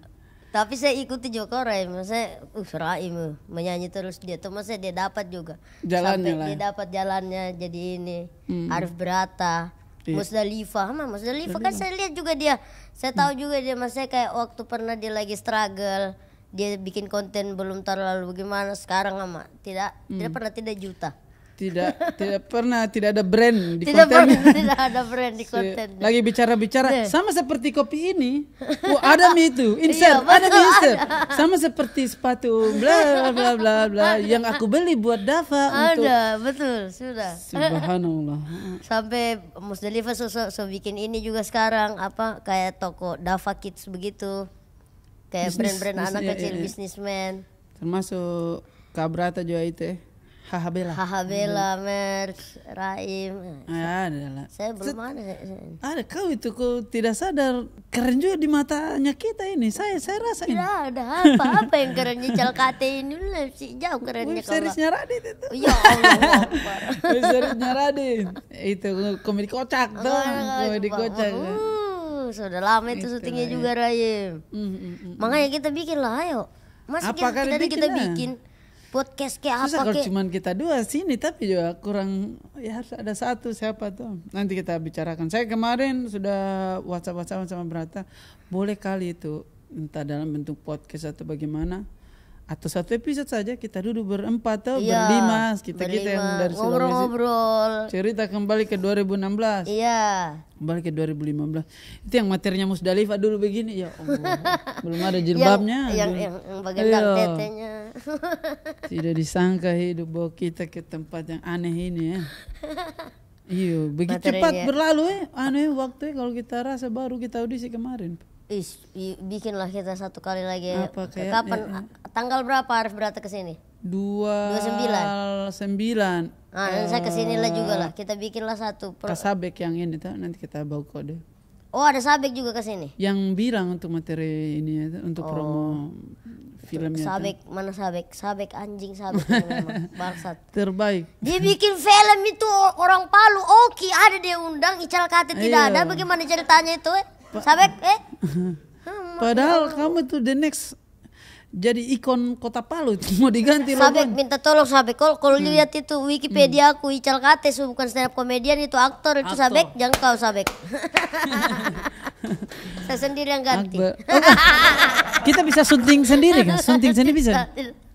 Tapi saya ikuti Joko Raim, saya uh, Raim menyanyi terus dia tuh masa dia dapat juga. Jalannya Sampai lah. dia dapat jalannya jadi ini. Hmm. Arif Berata, iya. Musdalifah, mah Musdalifah kan saya lihat juga dia. Saya tahu hmm. juga dia mas saya kayak waktu pernah dia lagi struggle dia bikin konten belum terlalu gimana sekarang ama tidak hmm. tidak pernah tidak juta tidak tidak pernah tidak ada brand di tidak kontennya pernah, tidak ada brand di konten lagi bicara bicara sama seperti kopi ini oh ada itu iya, insert iya, ada insert sama seperti sepatu bla bla bla bla yang aku beli buat Dava ada untuk... betul sudah subhanallah sampai Musdalifah so, so, so bikin ini juga sekarang apa kayak toko Dava Kids begitu kayak brand-brand anak iya, kecil iya. iya. bisnismen termasuk Kabrata juga itu Haha Hahabela. Hahabela, Merch, Raim. Ah, ya, ada lah. belum ada. Ada kau itu kau tidak sadar keren juga di matanya kita ini. Saya saya rasa Tidak ada apa-apa yang kerennya celkate ini lebih jauh kerennya kalau. Seriesnya Radit itu. Oh, ya Allah. Seriesnya Radit. itu komedi kocak dong. Oh, ya, komedi kocak. Uh sudah sudah lama itu, gitu syutingnya syutingnya juga iya. Rayem, mm mm, mm, mm, makanya kita bikin lah ayo masa kita, kita, bikin, kita ah? bikin podcast kayak Susah apa kalau ke... cuman kita dua sini tapi juga kurang ya harus ada satu siapa tuh nanti kita bicarakan saya kemarin sudah whatsapp whatsapp sama Brata boleh kali itu entah dalam bentuk podcast atau bagaimana atau satu episode saja kita duduk berempat atau iya, berlima kita kita gitu yang dari ngobrol-ngobrol cerita kembali ke 2016 iya kembali ke 2015 itu yang materinya Musdalifah dulu begini ya Allah belum ada jilbabnya yang, yang, yang bagian tidak disangka hidup bahwa kita ke tempat yang aneh ini ya iya begitu cepat berlalu eh aneh waktu ya, kalau kita rasa baru kita audisi kemarin Is, bikinlah kita satu kali lagi. Apa, kayak, ya, Kapan ya, tanggal berapa harus berangkat ke sini? Dua sembilan. Sembilan. Nah, uh, saya kesini lah juga lah. Eh, kita bikinlah satu. Kasabek yang ini tuh nanti kita bawa kode. Oh ada sabek juga ke sini? Yang bilang untuk materi ini ya, untuk oh. promo filmnya. Sabek itu. mana sabek? Sabek anjing sabek bangsat. Terbaik. Dia bikin film itu orang Palu. Oke ada dia undang Ical Kate tidak Ayo. Iya. ada. Bagaimana ceritanya itu? Eh? Sabek, eh. Padahal kamu tuh the next jadi ikon kota Palu itu mau diganti loh. Sabek minta tolong Sabek kalau kalau hmm. lihat itu Wikipedia hmm. aku Ical Kates bukan stand up komedian itu aktor itu Sabek jangan kau Sabek. Saya sendiri yang ganti. Oh, kita bisa sunting sendiri kan? Sunting sendiri bisa.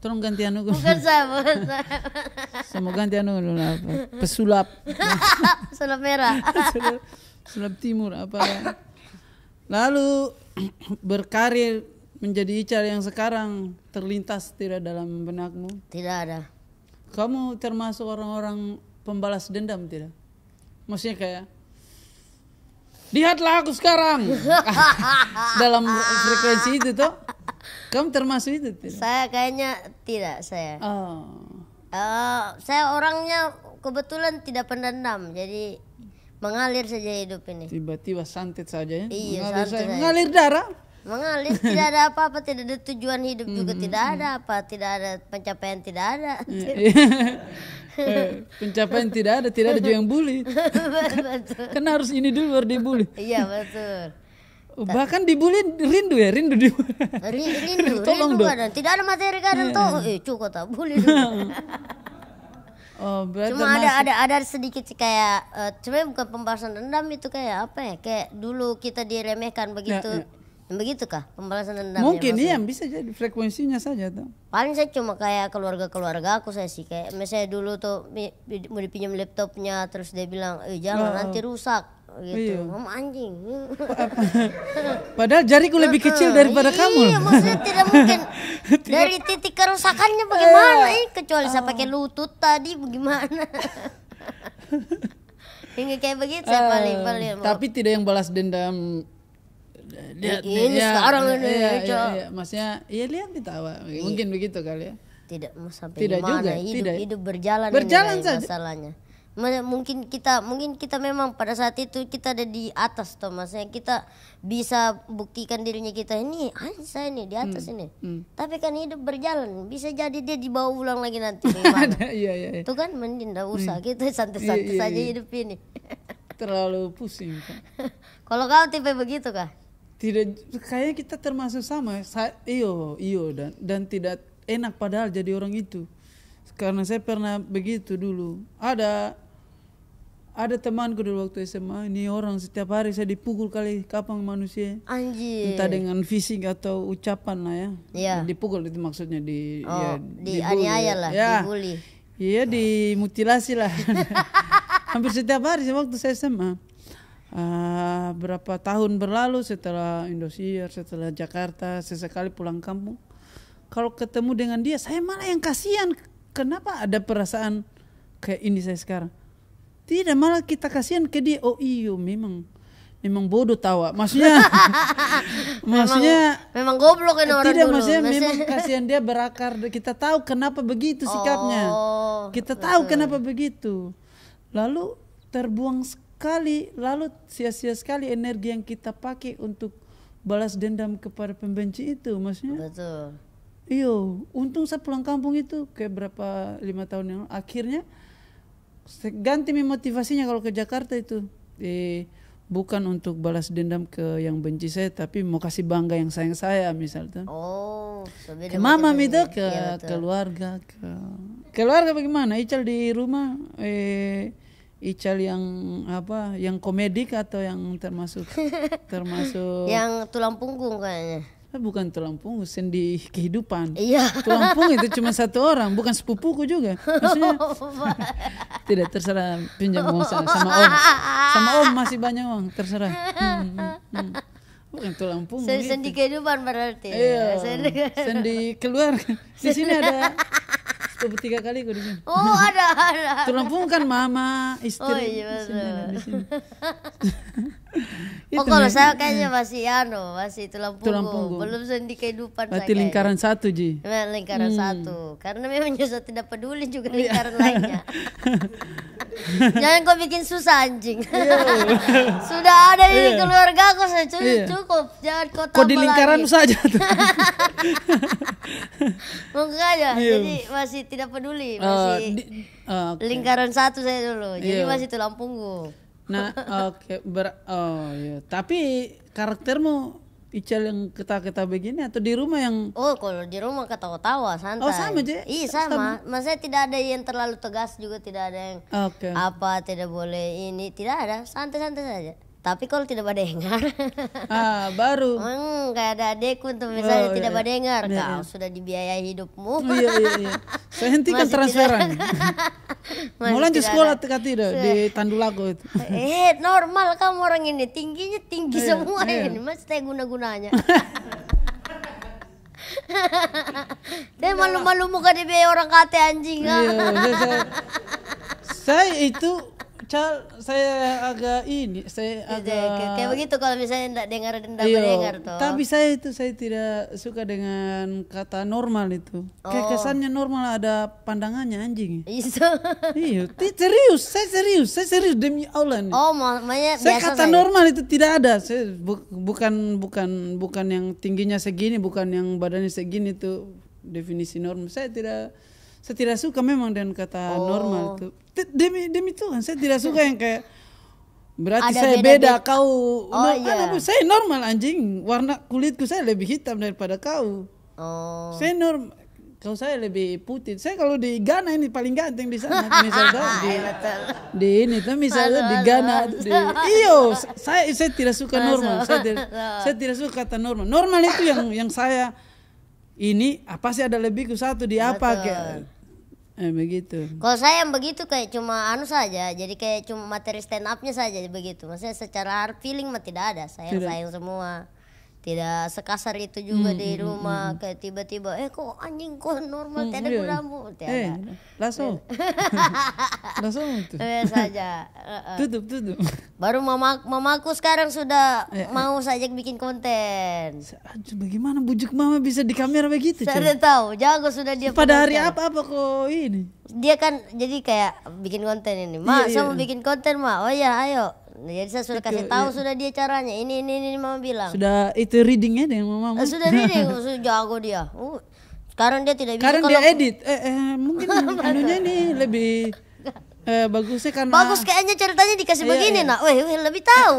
Tolong ganti anu. Bukan saya semoga ganti anu apa? Pesulap. Pesulap merah. Pesulap, pesulap timur apa? lalu berkarir menjadi Icar yang sekarang terlintas tidak dalam benakmu? Tidak ada. Kamu termasuk orang-orang pembalas dendam tidak? Maksudnya kayak lihatlah aku sekarang dalam frekuensi itu tuh. Kamu termasuk itu tidak? Saya kayaknya tidak saya. Oh. Uh, saya orangnya kebetulan tidak pendendam jadi mengalir saja hidup ini tiba-tiba santet saja ya iya, mengalir, santet saja. mengalir darah mengalir tidak ada apa-apa tidak ada tujuan hidup mm -hmm. juga tidak ada apa tidak ada pencapaian tidak ada iya, iya. Eh, pencapaian tidak ada tidak ada juga yang bully karena harus ini dulu baru dibully iya betul oh, bahkan dibully rindu ya rindu di rindu rindu, rindu tidak ada materi kadang iya, tuh eh cukup tak bully Oh, cuma ada ya? ada ada sedikit sih kayak uh, cuma bukan pembalasan dendam itu kayak apa ya? Kayak dulu kita diremehkan ya, begitu. Ya, ya. Begitu kah pembalasan dendam? Ya Mungkin iya bisa jadi frekuensinya saja tuh. Paling saya cuma kayak keluarga-keluarga aku saya sih kayak misalnya dulu tuh mau dipinjam laptopnya terus dia bilang, "Eh jangan oh. nanti rusak." gitu. Iya. anjing. Padahal jariku lebih kecil daripada iya, kamu. Iya, maksudnya tidak mungkin. Dari titik kerusakannya bagaimana eh, kecuali oh. saya pakai lutut tadi bagaimana? Hingga kayak begitu saya paling paling. Tapi tidak yang balas dendam dia, ya iya, ini iya, ya, sekarang ini ya, Iya maksudnya iya lihat ditawa mungkin iya. begitu kali ya tidak mau sampai tidak juga hidup, tidak hidup berjalan berjalan saja masalahnya mungkin kita mungkin kita memang pada saat itu kita ada di atas toh ya kita bisa buktikan dirinya kita ini saya ini di atas hmm. ini hmm. tapi kan hidup berjalan bisa jadi dia dibawa ulang lagi nanti tuh iya, iya, iya. kan mending nggak usah hmm. kita gitu, santai-santai iya, iya, saja iya. hidup ini terlalu pusing kalau kau tipe begitu kah tidak kayaknya kita termasuk sama iyo iyo dan dan tidak enak padahal jadi orang itu karena saya pernah begitu dulu ada ada temanku dulu waktu SMA ini orang setiap hari saya dipukul kali kapan manusia Anjir. entah dengan fisik atau ucapan lah ya, yeah. dipukul itu maksudnya di oh, ya, di aniaya lah ya. dibully iya oh. mutilasi lah hampir setiap hari waktu saya SMA uh, ah, berapa tahun berlalu setelah Indosiar setelah Jakarta sesekali pulang kampung kalau ketemu dengan dia saya malah yang kasihan kenapa ada perasaan kayak ini saya sekarang tidak, malah kita kasihan ke dia. Oh iyo, memang memang bodoh tawa. Ah. Maksudnya maksudnya memang, memang goblok kan orang Tidak, dulu. maksudnya memang kasihan dia berakar. Kita tahu kenapa begitu oh, sikapnya. Oh, kita tahu kenapa begitu. Lalu terbuang sekali, lalu sia-sia sekali energi yang kita pakai untuk balas dendam kepada pembenci itu, maksudnya. Betul. Iyo, untung saya pulang kampung itu kayak berapa lima tahun yang akhirnya ganti motivasinya kalau ke Jakarta itu eh, bukan untuk balas dendam ke yang benci saya tapi mau kasih bangga yang sayang saya misalnya oh so ke mama itu ke iya, keluarga ke keluarga bagaimana Ical di rumah eh Ical yang apa yang komedik atau yang termasuk termasuk yang tulang punggung kayaknya eh, bukan tulang punggung sendi kehidupan iya tulang punggung itu cuma satu orang bukan sepupuku juga maksudnya oh, tidak terserah pinjam uang sama, sama om sama om masih banyak uang terserah hmm, hmm. hmm. bukan tulang punggung sendi, gitu. sendi kehidupan berarti iya sendi, sendi keluar di sini ada tiga kali gue di sini oh ada ada tulang punggung kan mama istri oh, iya, di sini, di sini. Oh kalau nih. saya kayaknya masih ano, masih tulang punggung, tulang punggung. belum sendi kehidupan Berarti lingkaran kayaknya. satu Ji Memang nah, Lingkaran hmm. satu, karena memang saya tidak peduli juga oh, iya. lingkaran lainnya Jangan kau bikin susah anjing iya. Sudah ada di iya. keluarga aku saya cukup, cukup. Jangan kau tambah Kau di lingkaran lagi. saja tuh Makanya, jadi masih tidak peduli eh, masih uh, di, uh, eh, okay. Lingkaran satu saya dulu, jadi masih tulang punggung Nah, oke, okay, ber oh iya. Tapi karaktermu Ical yang ketawa-ketawa begini atau di rumah yang Oh, kalau di rumah ketawa-tawa santai. Oh, sama aja. Iya, sama. sama. Maksudnya tidak ada yang terlalu tegas juga, tidak ada yang okay. apa tidak boleh ini, tidak ada. Santai-santai saja tapi kalau tidak pada dengar, ah baru hmm, kayak ada adekku tuh misalnya oh, tidak iya, dengar, iya, kau iya. sudah dibiayai hidupmu oh, iya iya iya saya hentikan Masih transferan mau lanjut sekolah tidak, tidak di Tandulaku itu eh normal kamu orang ini tingginya tinggi iya, semua iya. ini Mas, teh guna gunanya saya malu-malu muka dibiayai orang kate anjing iya, iya, iya. saya, saya itu Cal, saya agak ini, saya iya, agak kayak begitu kalau misalnya tidak dengar dan tidak iya. mendengar toh. Tapi saya itu saya tidak suka dengan kata normal itu. Oh. Kayak kesannya normal ada pandangannya anjing. iya, serius, saya serius, saya serius demi Allah nih. Oh, biasa. saya kata normal itu tidak ada. Saya bu bukan bukan bukan yang tingginya segini, bukan yang badannya segini itu definisi normal. Saya tidak saya tidak suka memang dengan kata oh. normal itu Demi demi Tuhan, saya tidak suka yang kayak berarti Ada saya beda, beda kau. Oh, no, iya. anak, saya normal anjing. Warna kulitku saya lebih hitam daripada kau. Oh. Saya normal kalau saya lebih putih. Saya kalau di Ghana ini paling ganteng di sana. Misalnya di, iya, di ini, tuh misalnya di Ghana, di iyo, saya saya tidak suka normal. Saya tidak, saya tidak suka kata normal. Normal itu yang yang saya ini apa sih ada lebih ke satu di apa Betul. kayak eh, begitu kalau saya yang begitu kayak cuma anu saja jadi kayak cuma materi stand upnya saja begitu maksudnya secara hard feeling mah tidak ada saya sayang semua tidak sekasar itu juga hmm, di hmm, rumah hmm, hmm, kayak tiba-tiba eh kok anjing kok normal hmm, tidak iya. rambut tidak ya eh, langsung langsung tuh saja tutup tutup baru mama mamaku sekarang sudah eh, eh. mau eh. saja bikin konten Aduh, bagaimana bujuk mama bisa di kamera begitu saya tahu jago sudah dia pada hari apa apa kok ini dia kan jadi kayak bikin konten ini mak iya, saya iya. mau iya. bikin konten mak oh ya ayo jadi saya sudah kasih tahu ya. sudah dia caranya ini ini ini mama bilang sudah itu readingnya dengan mama uh, sudah reading sudah jago dia uh, sekarang dia tidak bisa sekarang dia edit eh, eh, mungkin anunya nih lebih eh, bagusnya karena bagus kayaknya ceritanya dikasih iya, begini iya. nak weh, weh lebih tahu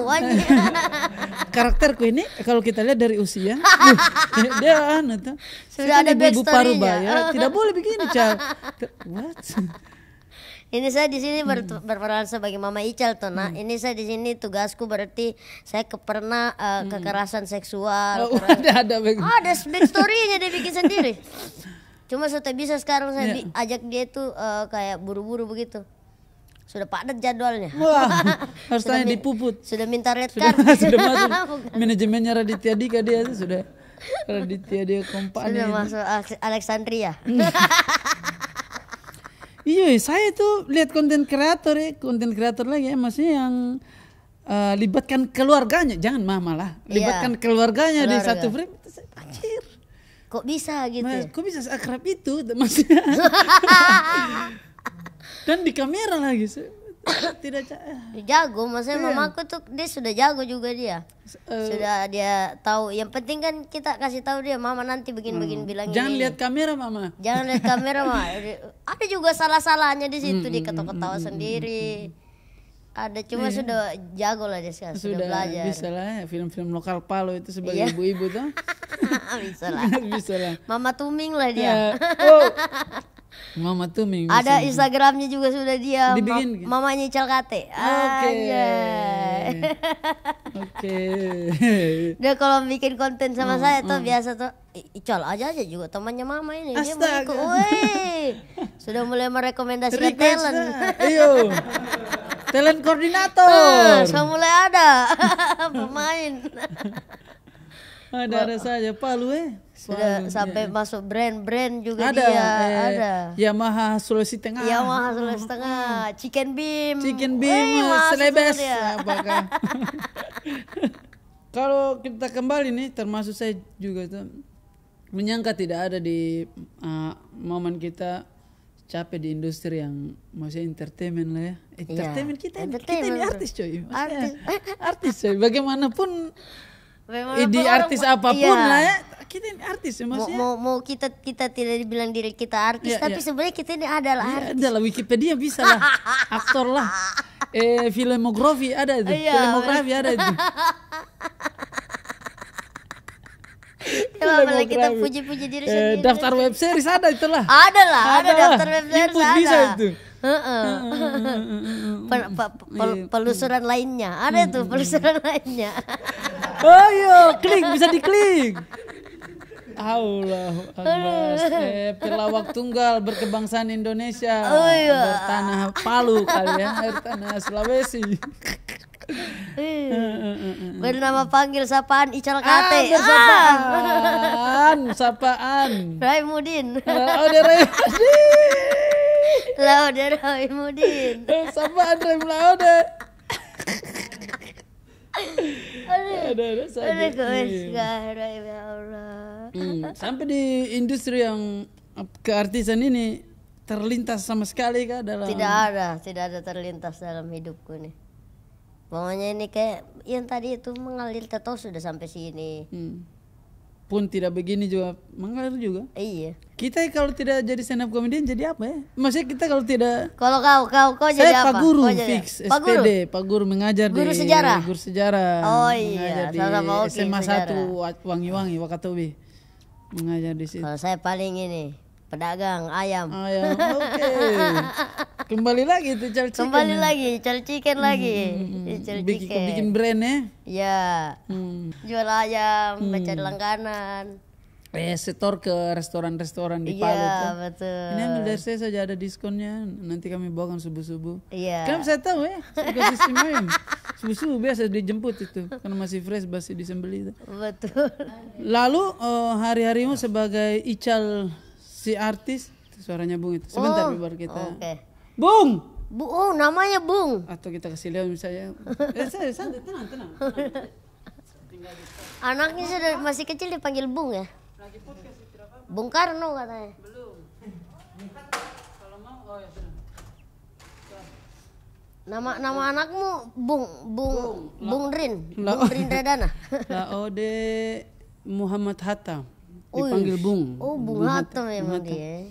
karakterku ini kalau kita lihat dari usia dia anu tuh sudah ada ibu, paruh ya tidak boleh begini cal what ini saya di sini ber hmm. berperan sebagai Mama Ical tuh. Nah, hmm. ini saya di sini tugasku berarti saya pernah uh, kekerasan seksual. Oh, kekerasan. ada ada bagus. Oh, ah, ada storynya dia bikin sendiri. Cuma sudah bisa sekarang saya yeah. ajak dia tuh uh, kayak buru-buru begitu sudah padat jadwalnya. Wah, harus tanya dipuput. Sudah minta red card. Sudah, sudah masuk manajemennya Raditya Dika dia sudah. Raditya dia kompak. Sudah masuk Alexandria. Hmm. Iya, saya tuh lihat konten kreator ya, konten kreator lagi ya, maksudnya yang uh, libatkan keluarganya, jangan mama lah, iya. libatkan keluarganya keluarga. di satu frame. itu saya, Anjir. Kok bisa gitu? Mas, nah, kok bisa akrab itu? Maksudnya. Dan di kamera lagi sih tidak jago. Jago, maksudnya yeah. mamaku tuh dia sudah jago juga dia. Uh, sudah dia tahu. Yang penting kan kita kasih tahu dia, mama nanti begin-begin hmm. bilang Jangan lihat kamera, mama. Jangan lihat kamera, mama. Ada juga salah-salahnya di situ, hmm, dia hmm, ketawa-ketawa hmm, hmm sendiri. Hmm, ada cuma yeah. sudah jago lah dia sekarang, sudah, sudah belajar. Bisa lah, ya, film-film lokal Palu itu sebagai iya. ibu-ibu tuh. bisa lah. bisa lah. Mama tuming lah dia. Yeah. Oh. Mama tuh minggu Ada sendiri. Instagramnya juga sudah dia. Dibikin Ma gitu? Mamanya Calkate. Oke. Oke. Dia kalau bikin konten sama hmm, saya tuh hmm. biasa tuh Icol aja aja juga temannya mama ini Astaga. dia mau Sudah mulai merekomendasikan talent. Iyo. talent koordinator. Ah, sudah mulai ada pemain ada ada saja Palu eh Sudah iya, sampai ya. masuk brand-brand juga ada, dia eh, ada Yamaha Sulawesi Tengah Yamaha Sulawesi Tengah hmm. Chicken Beam Chicken Beam eh, Selebes eh, apakah kalau kita kembali nih termasuk saya juga tuh menyangka tidak ada di uh, momen kita capek di industri yang maksudnya entertainment lah ya. Entertainment yeah. kita entertainment. kita ini artis coy. artis. artis coy. Bagaimanapun Eh, di artis apapun iya. lah ya. Kita ini artis ya maksudnya. Mau, ya? mau, mau kita kita tidak dibilang diri kita artis, ya, tapi ya. sebenarnya kita ini adalah ya, artis. Adalah Wikipedia bisa lah, aktor lah. Eh filmografi ada itu, ya, filmografi ada itu. Coba ya, kita puji-puji diri eh, sendiri. Eh, daftar web series ada itulah. Ada lah, ada, ada daftar web series ada. bisa itu pelusuran lainnya ada hmm, tuh hmm, pelusuran hmm. lainnya oh, ayo iya, klik bisa diklik Allah Akbar eh, waktu tunggal berkebangsaan Indonesia oh, iya. Bertanah Palu kalian ya, Bertanah Sulawesi iya. Bernama panggil sapaan Ical ah, Kate. Ah, bersapaan, sapaan. Raimudin. Oh, Raimudin. Laude Mudin. Eh, sama Andre ada Aduh, ada hmm. ya hmm, sampai di industri yang keartisan ini terlintas sama sekali kah dalam? Tidak ada, tidak ada terlintas dalam hidupku nih. Pokoknya ini kayak yang tadi itu mengalir terus sudah sampai sini. Hmm pun tidak begini juga mengalir juga. Iya. Kita kalau tidak jadi stand up comedian jadi apa ya? Maksudnya kita kalau tidak Kalau kau kau kau jadi saya apa? Pak Guru fix Pak Guru. SPD, Pak Guru mengajar guru di sejarah. Guru sejarah. Oh iya, sama-sama SMA satu Wangi-Wangi Wakatobi. Mengajar di situ. Kalau saya paling ini pedagang ayam. Ayam. Oke. Okay. Kembali lagi itu cari chicken. Kembali ya. lagi cari chicken hmm, lagi. Hmm, hmm, hmm. bikin, chicken. Bikin brand ya. Ya. Hmm. Jual ayam, hmm. baca langganan. Eh, setor ke restoran-restoran di iya, Palu. Iya, betul. Ini ambil dari saya saja ada diskonnya. Nanti kami bawakan subuh-subuh. Iya. -subuh. Kamu saya tahu ya, saya kasih Subuh-subuh biasa dijemput itu. Karena masih fresh, masih disembeli Betul. Lalu eh, hari-harimu sebagai ical si artis suaranya Bung itu. Sebentar oh, biar kita. Oke. Okay. Bung. Bu, oh, namanya Bung. Atau kita kasih lihat misalnya. eh, saya, saya tenang, tenang. tenang. Anaknya sudah masih kecil dipanggil Bung ya? Lagi podcast apa? Bung Karno katanya. Belum. Oh, ya, nama nama anakmu Bung Bung Bung, Bung Rin. Bung Rin Redana. Laode Muhammad Hatta dipanggil Bung. Oh, Bung, Bung Hatta, memang dia.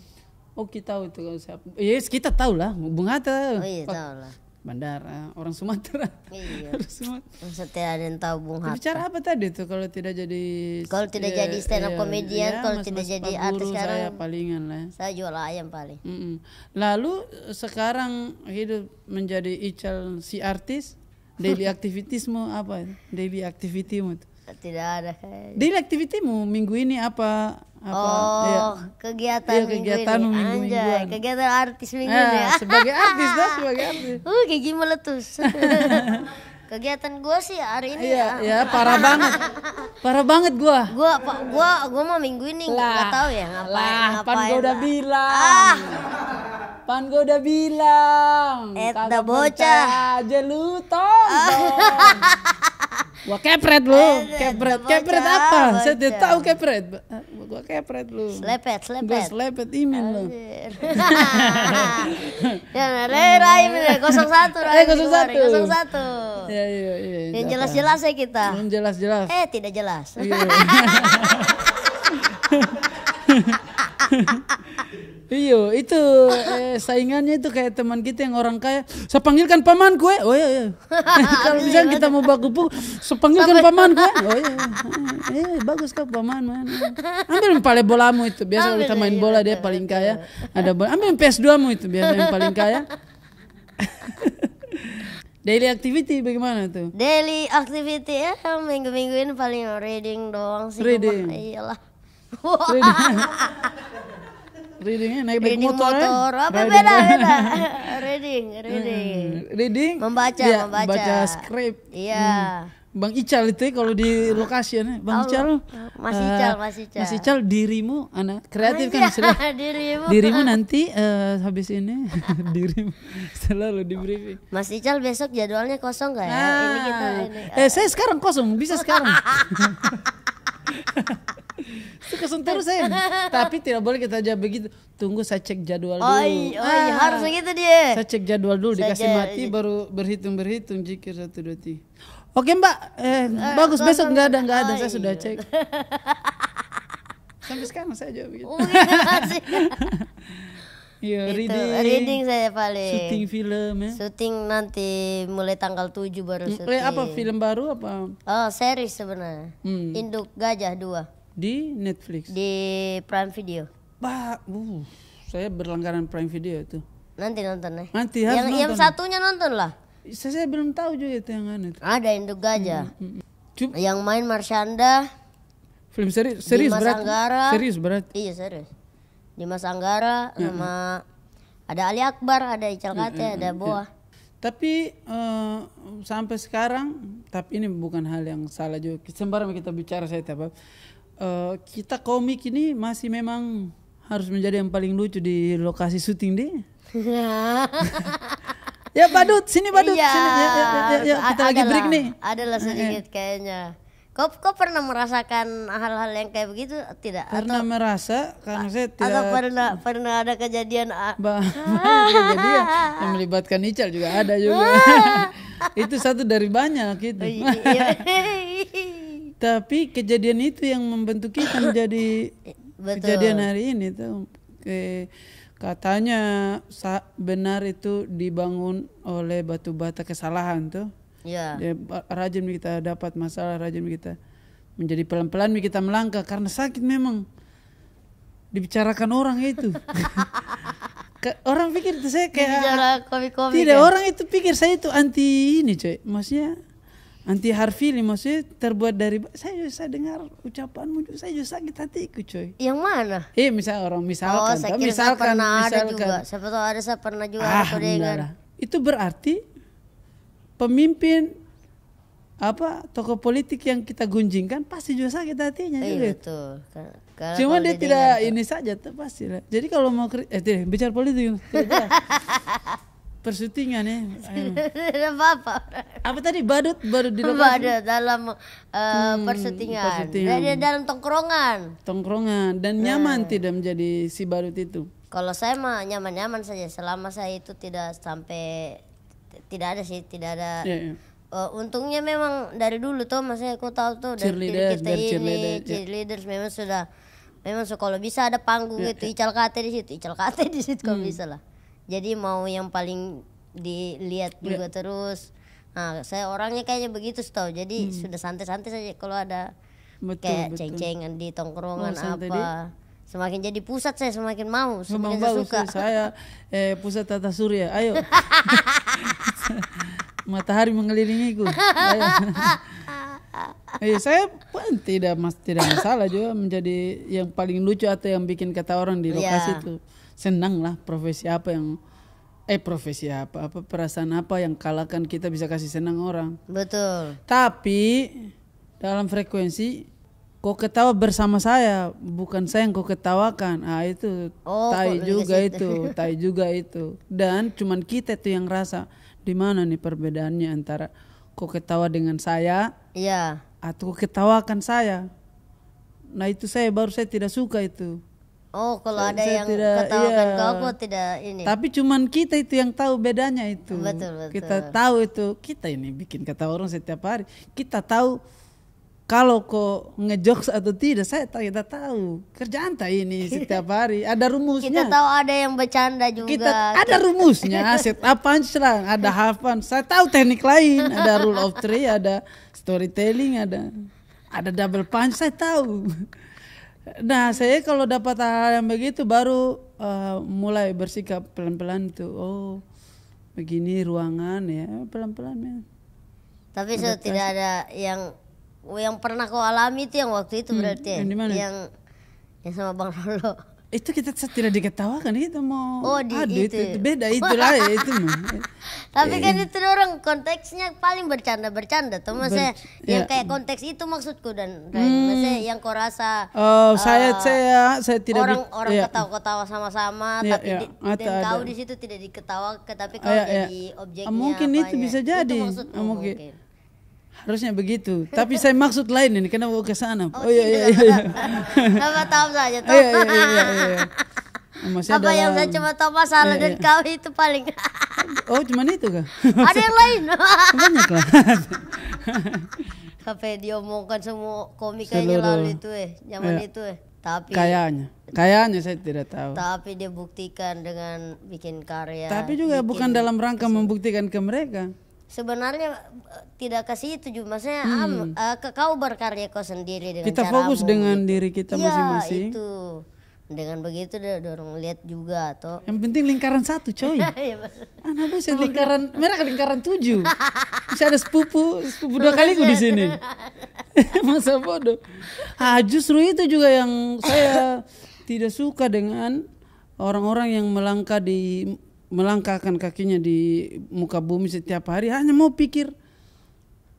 Oh, kita tahu itu siapa. Yes, kita tahu lah Bung Hatta. Oh, iya, tahu lah. Bandara, orang Sumatera. Iya. orang Sumatera. Maksudnya ada yang tahu Bung Hatta. Bicara apa tadi tuh kalau tidak jadi Kalau tidak ya, jadi stand up iya, comedian, iya, kalau mas, tidak mas, jadi artis sekarang saya palingan lah. Saya jual ayam paling. Mm -mm. Lalu sekarang hidup menjadi Ical si artis, daily activities apa? Daily activity tuh? Tidak ada kayak Jadi aktivitimu minggu ini apa? apa oh, ya. kegiatan, ya, kegiatan minggu ini. Minggu Anjay, mingguan. kegiatan artis minggu ya, ini. Sebagai artis dah, sebagai artis. Uh, gigi meletus. kegiatan gue sih hari ini iya, ya, ya, ya parah banget parah banget gue gue pak gue gue mau minggu ini lah, gak tahu ya ngapain lah, ngapain pan gue udah bilang ah. pan gue udah bilang Eta bocah aja lu tonton ah. Gua kepret lu. Eh, eh, kepret, kepret apa? Saya tidak tahu kepret. Eh, gua kepret lu. slepet, slepet. Gua slepet imin lu. Ya, re nah, Raimin kosong satu. 01. 01. Ya, iya, iya. Yang jelas-jelas ya kita. Yang jelas-jelas. Eh, tidak jelas. Iya. Iya, itu eh, saingannya itu kayak teman kita yang orang kaya. Saya panggilkan paman gue. Oh iya iya. Kalau iya, misalnya iya. kita mau baku pukul, saya panggilkan paman gue. Oh iya, iya. Eh, bagus kau paman, man. Ambil bola bolamu itu. Biasa kita main bola dia paling kaya. Ada bola. Ambil PS2-mu itu biasa yang paling kaya. Daily activity bagaimana tuh? Daily activity ya minggu-minggu ini paling reading doang sih. Reading. Iyalah. reading. readingnya naik reading motor, eh? motor apa beda beda reading hmm, reading reading membaca ya, membaca baca skrip iya hmm. Bang Ical itu ya, kalau di lokasi ya, Bang Allah. Oh, Ical. Mas Ical, uh, Ical. masih Ical dirimu anak kreatif kan iya, sudah. dirimu. Kan. Dirimu nanti uh, habis ini dirimu selalu di briefing. Mas Ical besok jadwalnya kosong gak ya? Ah. Ini kita eh, ini. Eh saya sekarang kosong, bisa sekarang. Kesun sen. Tapi tidak boleh kita aja begitu. Tunggu saya cek jadwal dulu. Oi, oi, ah, harus begitu dia. Saya cek jadwal dulu, saya dikasih mati baru berhitung-berhitung jikir satu dua tiga. Oke mbak, eh, eh, bagus besok nggak ada nggak ada, saya sudah cek. Sampai sekarang saya jawab gitu. Iya, reading. Reading saya paling. Syuting film ya. Syuting nanti mulai tanggal 7 baru eh, syuting. Eh, apa film baru apa? Oh, series sebenarnya. Hmm. Induk Gajah dua di Netflix. Di Prime Video. Pak, uh, saya berlangganan Prime Video itu. Nanti nonton ya. Nanti harus yang, nonton. Yang satunya nonton lah. Saya, saya belum tahu juga itu yang aneh. Ada Induk Gajah. Hmm. yang main Marsyanda. Film seri serius berat. Anggara. Serius berat. Iya serius. Dimas Anggara ya, sama ada Ali Akbar, ada Ical Kate, ya, ya, ada Boa. Tapi uh, sampai sekarang, tapi ini bukan hal yang salah juga. Sembarang kita bicara saya apa. Eh, kita komik ini masih memang harus menjadi yang paling lucu di lokasi syuting deh. ya badut, sini badut. Iya, sini. Ya, ya, ya, ya. ya. kita adalah, lagi break nih. Adalah eh, eh. sedikit okay. kayaknya. Kau, kau pernah merasakan hal-hal yang kayak begitu tidak? Pernah atau, merasa karena saya tidak. Atau pernah pernah ada kejadian? kejadian yang melibatkan Ical juga ada juga. itu satu dari banyak gitu. Tapi kejadian itu yang membentuk kita menjadi Betul. kejadian hari ini tuh. Ke, katanya benar itu dibangun oleh batu bata kesalahan tuh. Ya. Yeah. Rajin kita dapat masalah, rajin kita menjadi pelan-pelan kita melangkah karena sakit memang dibicarakan orang itu. orang pikir itu saya kayak tidak ya? orang itu pikir saya itu anti ini cuy Maksudnya anti harfi maksudnya terbuat dari saya juga saya dengar ucapanmu juga saya juga sakit hatiku coy yang mana eh misal orang misalkan oh, saya kira misalkan saya pernah misalkan, ada juga siapa tahu ada saya pernah juga ah, dengar kan. itu berarti pemimpin apa tokoh politik yang kita gunjingkan pasti juga sakit hatinya eh, juga. betul. Karena Cuma dia tidak ini saja tuh pasti lah. Jadi kalau mau eh, tidak, bicara politik. Tidak. persutingan ya Tidak apa apa apa tadi badut baru di lokasi badut dalam uh, eh, hmm, persutingan, persutingan. Dan dalam tongkrongan tongkrongan dan nah. nyaman tidak menjadi si badut itu kalau saya mah nyaman-nyaman saja selama saya itu tidak sampai tidak ada sih tidak ada yeah, yeah. Uh, untungnya memang dari dulu tuh maksudnya aku tahu tuh dari kita dari ini ya. cheerleaders, yeah. memang sudah memang so, kalau bisa ada panggung yeah, itu yeah. ical kate di situ ical kate di situ hmm. kalau bisa lah jadi mau yang paling dilihat iya. juga yeah. terus nah saya orangnya kayaknya begitu tau jadi hmm. sudah santai-santai saja kalau ada betul, kayak ceng-cengan di tongkrongan oh, apa di... semakin jadi pusat saya semakin mau semakin saya suka saya eh, pusat tata surya ayo matahari mengelilingiku ayo. Eh, saya pun tidak mas tidak masalah juga menjadi yang paling lucu atau yang bikin kata orang di iya. lokasi yeah senang lah profesi apa yang eh profesi apa apa perasaan apa yang kalahkan kita bisa kasih senang orang betul tapi dalam frekuensi kok ketawa bersama saya bukan saya yang kau ketawakan ah itu oh, tai juga gitu? itu tai juga itu dan cuman kita tuh yang rasa di mana nih perbedaannya antara kau ketawa dengan saya iya atau kau ketawakan saya nah itu saya baru saya tidak suka itu Oh, kalau saya, ada saya yang tidak, ketawakan iya. aku tidak ini. Tapi cuman kita itu yang tahu bedanya itu. Betul, betul. Kita tahu itu kita ini bikin kata orang setiap hari. Kita tahu kalau kok ngejokes atau tidak, saya tahu, kita tahu. Kerjaan tak ini setiap hari. Ada rumusnya. Kita tahu ada yang bercanda juga. Kita ada rumusnya. set apaan serang, ada hafan. Saya tahu teknik lain. Ada rule of three, ada storytelling, ada ada double punch. Saya tahu. Nah, saya kalau dapat hal yang begitu baru uh, mulai bersikap pelan-pelan tuh. Oh, begini ruangan ya, pelan-pelan ya. Tapi so, tidak ada yang yang pernah kau alami itu yang waktu itu hmm, berarti ya? yang, ya? yang yang sama Bang Rolo itu kita tidak diketawakan itu mau oh, di, aduh itu. Itu, itu beda itu lah itu mah. tapi kan iya. itu orang konteksnya paling bercanda bercanda tuh maksudnya Ber, yang ya. kayak konteks itu maksudku dan, hmm. maksudnya yang kau rasa oh uh, saya eh, saya saya tidak orang orang ya. ketawa ketawa sama-sama ya, tapi ya. Atau dan ada. kau di situ tidak diketawa tapi oh, kau ya, jadi ya. objeknya mungkin itu bisa ya? jadi itu maksudku, mungkin. mungkin Harusnya begitu. Tapi saya maksud lain ini karena mau ke sana. Oh, oh iya iya iya. iya. iya. apa tahu saja tuh Iya iya iya. iya. iya. Apa dalam... yang saya cuma tahu masalah iya, iya. dan kau itu paling. oh cuma itu kah? Ada yang lain. Banyak lah. kafe diomongkan semua komik yang lalu itu eh, zaman iya. itu eh. Tapi kayaknya, kayaknya saya tidak tahu. Tapi dia buktikan dengan bikin karya. Tapi juga bikin bukan dalam rangka membuktikan ke mereka sebenarnya eh, tidak ke situ juga maksudnya hmm. am, uh, ke kau berkarya kau sendiri dengan kita caramu. fokus dengan gitu. diri kita iya, masing-masing ya, itu dengan begitu udah dorong lihat juga atau yang penting lingkaran satu coy anak bos yang lingkaran merah lingkaran tujuh bisa ada sepupu sepupu dua kali gue di sini masa bodoh ah justru itu juga yang saya tidak suka dengan orang-orang yang melangkah di melangkahkan kakinya di muka bumi setiap hari hanya mau pikir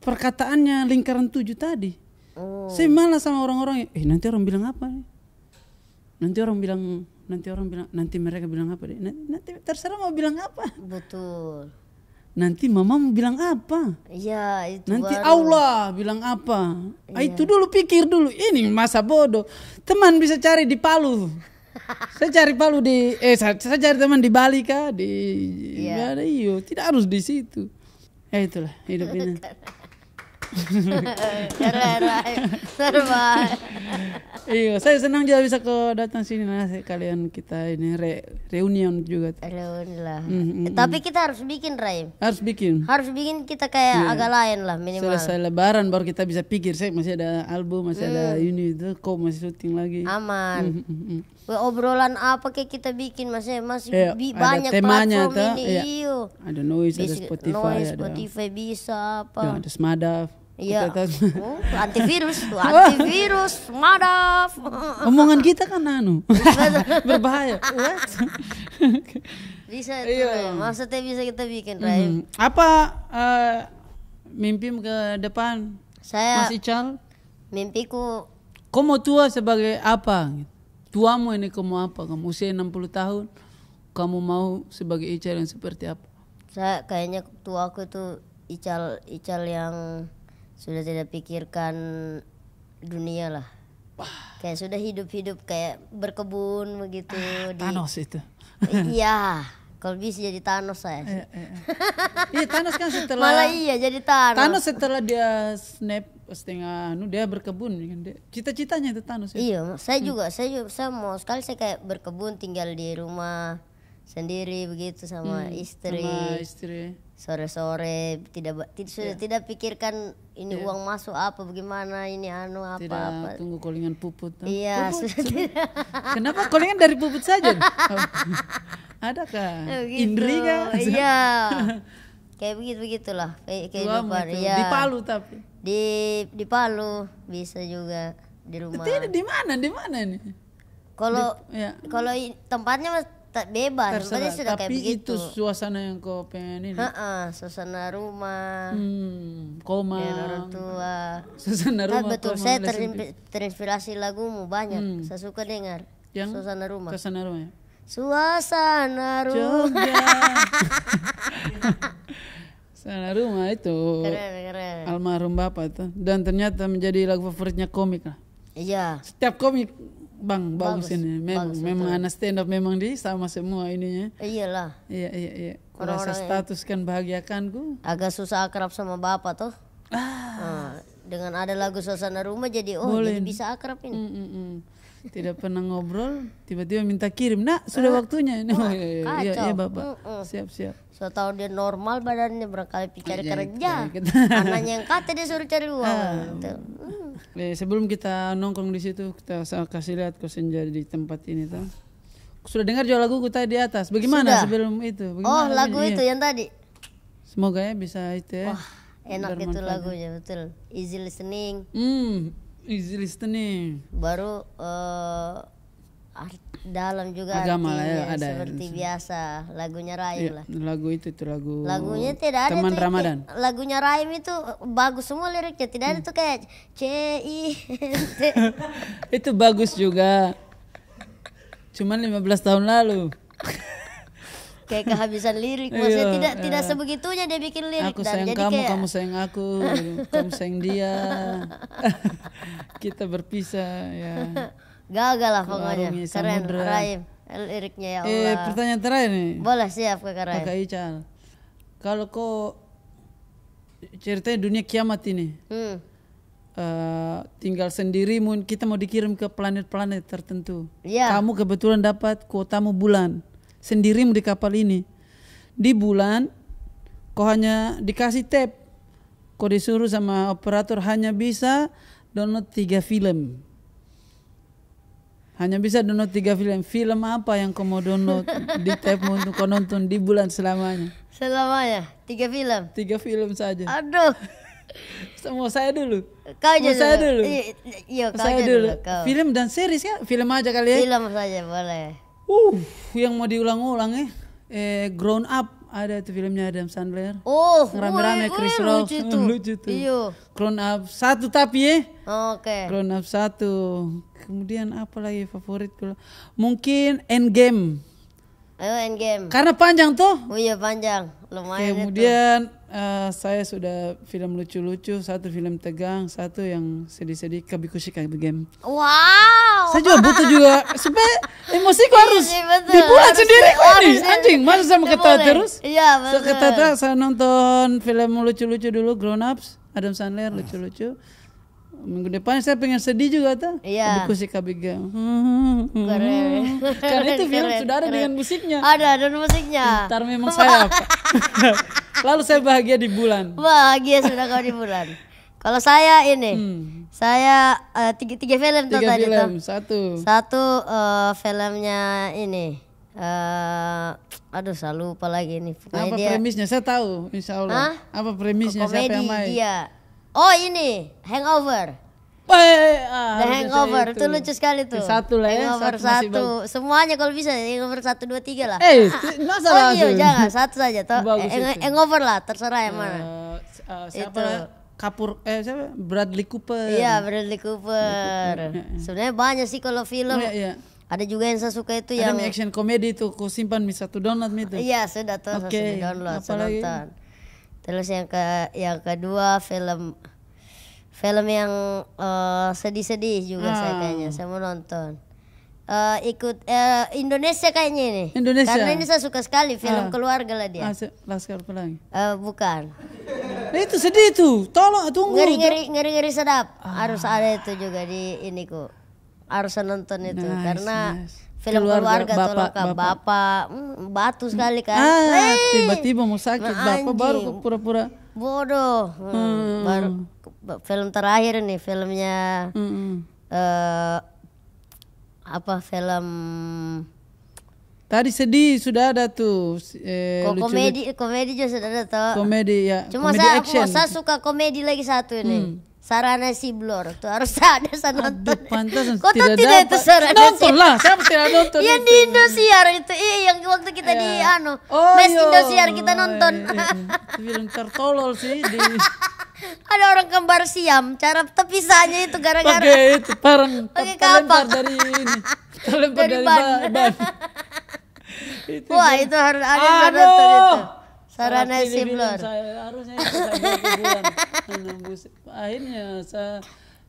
perkataannya lingkaran tujuh tadi. Oh. Saya malas sama orang-orang, eh nanti orang bilang apa nih? Nanti orang bilang, nanti orang bilang, nanti mereka bilang apa deh? Nanti terserah mau bilang apa. Betul. Nanti mama mau bilang apa? ya itu Nanti baru. Allah bilang apa? Ya. Itu iya. dulu pikir dulu. Ini masa bodoh. Teman bisa cari di Palu saya cari palu di eh saya, saya cari teman di Bali kah di yeah. ada iya, iya. tidak harus di situ ya itulah hidup ini iya saya senang juga bisa ke datang sini nah kalian kita ini re reunion juga Alhamdulillah. mm, -hmm. tapi kita harus bikin Raim harus bikin harus bikin kita kayak yeah. agak lain lah minimal selesai lebaran baru kita bisa pikir saya masih ada album masih mm. ada ini itu kok masih syuting lagi aman mm, -hmm. obrolan apa kayak kita bikin masih masih iya, yeah, bi banyak temanya platform ini yeah. ada noise ada Spotify noise, ada Spotify bisa apa ya, ada Smadaf Iya. Oh, antivirus, antivirus, madaf. Omongan kita kan anu. Berbahaya. bisa itu, iya. maksudnya bisa kita bikin, mm Hmm. Apa uh, mimpi ke depan? Saya Mas Ical? Mimpiku Kau mau tua sebagai apa? Tuamu ini kamu apa? Kamu usia 60 tahun, kamu mau sebagai Ical yang seperti apa? Saya kayaknya tuaku tuh Ical Ical yang sudah tidak pikirkan dunia lah Wah. kayak sudah hidup-hidup kayak berkebun begitu ah, di... Thanos itu iya kalau bisa jadi Thanos saya iya iya, iya, iya. Thanos kan setelah malah iya jadi Thanos. Thanos setelah dia snap setengah nu dia berkebun gitu Cita-citanya itu Thanos. Ya? Iya, saya hmm. juga saya juga saya mau sekali saya kayak berkebun tinggal di rumah sendiri begitu sama hmm, istri. Sama istri. Sore-sore tidak tidak yeah. Iya. tidak pikirkan ini yeah. uang masuk apa bagaimana ini anu apa tidak apa tunggu kolingan puput iya puput, kenapa kolingan dari puput saja oh, ada kah oh, gitu. Indri kah iya kayak begitu begitulah kayak kehidupan ya di Palu tapi di di Palu bisa juga di rumah tidak di mana di mana ini kalau ya. kalau tempatnya tak bebas Terserah. sudah tapi kayak begitu. itu suasana yang kau pengen ini ha suasana rumah hmm, koma orang tua suasana rumah tak, betul saya terinspirasi, lagumu banyak hmm. saya suka dengar yang suasana rumah suasana rumah ya? suasana rumah suasana rumah itu keren, keren. almarhum bapak itu dan ternyata menjadi lagu favoritnya komik lah iya setiap komik Bang, bagus, bagus ini. Ya. Memang, bagus, memang anak stand up memang di sama semua ininya. Iyalah. Iya, iya, iya. Orang Kurasa status kan bahagiakan ku Agak susah akrab sama bapak tuh. Ah. ah. dengan ada lagu suasana rumah jadi oh jadi bisa akrab ini. Mm -mm. mm tidak pernah ngobrol tiba-tiba minta kirim nak sudah eh? waktunya ini oh, iya iya, iya, iya bapak eh, eh. siap siap so tahu dia normal badannya berkali cari iya, kerja anaknya yang kata dia suruh cari uang uh, gitu. sebelum kita nongkrong di situ kita kasih lihat kau senja di tempat ini tuh sudah dengar jual lagu kita di atas bagaimana sudah. sebelum itu bagaimana oh lagu ini? itu yang tadi semoga ya bisa itu ya. Wah enak itu ya. lagunya betul easy listening mm easy listening baru uh, dalam juga agama lah ya ada seperti ya. biasa lagunya Raim ya, lah lagu itu tuh lagu lagunya tidak ada teman tuh, Ramadan lagunya Raim itu bagus semua liriknya tidak ada tuh kayak C I itu bagus juga cuman 15 tahun lalu kayak kehabisan lirik maksudnya iya, tidak iya. tidak eh. sebegitunya dia bikin lirik aku sayang jadi kamu kayak... kamu sayang aku kamu sayang dia kita berpisah ya gagal lah pokoknya keren Raim liriknya ya eh, Allah eh, pertanyaan terakhir nih boleh siap ke Raim kakak Ical kalau kau ceritanya dunia kiamat ini hmm. uh, tinggal sendiri mungkin kita mau dikirim ke planet-planet tertentu ya. kamu kebetulan dapat kuotamu bulan sendiri di kapal ini. Di bulan kau hanya dikasih tape Kau disuruh sama operator hanya bisa download tiga film. Hanya bisa download tiga film. Film apa yang kau mau download di tape untuk kau nonton di bulan selamanya? Selamanya tiga film. Tiga film saja. Aduh. semua saya dulu. Kau aja saya dulu. Iya, iya, kau saya dulu. dulu. Kau. Film dan series ya? Film aja kali ya. Film saja boleh. Uh, yang mau diulang-ulang ya. Eh, Grown Up ada tuh filmnya Adam Sandler. Oh, rame-rame Chris Rock. Lucu hmm, tuh. lucu tuh. Iyo. Grown Up satu tapi ya. Oke. Okay. Grown Up satu. Kemudian apa lagi favorit gue? Mungkin Endgame. Ayo oh, Endgame. Karena panjang tuh. Oh iya panjang, lumayan. Kemudian itu uh, saya sudah film lucu-lucu, satu film tegang, satu yang sedih-sedih kebikusi kayak game. Wow. Saya juga butuh juga supaya emosi kau iya, harus iya, dibuat sendiri ini. Anjing, masa saya ketawa ya. terus? Iya, betul. Saya terus, saya nonton film lucu-lucu dulu Grown Ups, Adam Sandler lucu-lucu. Minggu depan saya pengen sedih juga tuh. Iya. Buku si Kabiga. Hmm, keren. Karena itu film keren, sudah ada keren. dengan musiknya. Ada, ada musiknya. Ntar memang saya apa. Lalu saya bahagia di bulan. Bahagia sudah kau di bulan. Kalau saya ini, hmm. saya uh, tiga, tiga film tiga tadi film, tuh. Satu. Satu uh, filmnya ini. Uh, aduh saya lupa lagi ini Apa dia, premisnya? Saya tahu, insya Allah. Hah? Apa premisnya? Komedi, Siapa yang main? Dia. Oh ini, Hangover. Ah, The Hangover gitu. itu. tuh lucu sekali tuh. Satu lah ya. Hangover satu, semuanya kalau bisa Hangover satu dua tiga lah. Eh, oh salah oh iya jangan satu saja toh. hangover lah terserah yang eh, mana. Uh, siapa itu. Lah? Kapur eh siapa? Bradley Cooper. Iya, Bradley Cooper. Cooper. Eh, Sebenarnya banyak sih kalau film. Oh, iya, iya. Ada juga yang saya suka itu Ada yang action komedi itu ku simpan bisa tuh download itu. Iya, sudah tuh okay. saya download, Apalagi? saya nonton. Terus yang ke yang kedua film film yang sedih sedih-sedih juga hmm. saya kayaknya saya mau nonton uh, ikut uh, Indonesia kayaknya ini Indonesia karena ini saya suka sekali film uh. keluarga lah dia Laskar Pelangi uh, bukan nah, itu sedih tuh, tolong tunggu ngeri ngeri ngeri ngeri sedap uh. harus ada itu juga di ini kok, harus nonton itu karena nice. Film keluarga, keluarga bapak, tolong bapak, bapak Mm, batu hmm. sekali kan. Ah, tiba-tiba mau sakit, bapak baru pura-pura bodoh hmm. hmm. baru film terakhir nih filmnya mm -hmm. uh, apa film Tadi sedih sudah ada tuh. Eh, Kok komedi lucu. komedi juga sudah ada tuh. Komedi ya. Cuma komedi saya action. saya suka komedi lagi satu ini. Hmm. Sarana blor tuh harus ada saya nonton. Aduh, pantas, Kok tidak, tidak itu sarana Nonton lah, saya tidak nonton. yang di Indosiar itu, iya yang waktu kita yeah. di iya. anu, oh, mes iya. Indosiar kita oh, nonton. Iya, film tertolol sih di ada orang kembar siam cara terpisahnya itu gara-gara pakai itu parang pakai kapak dari ini terlempar dari, dari ban, ban. itu wah itu harus ada Aduh. itu sarana simlor harusnya akhirnya saya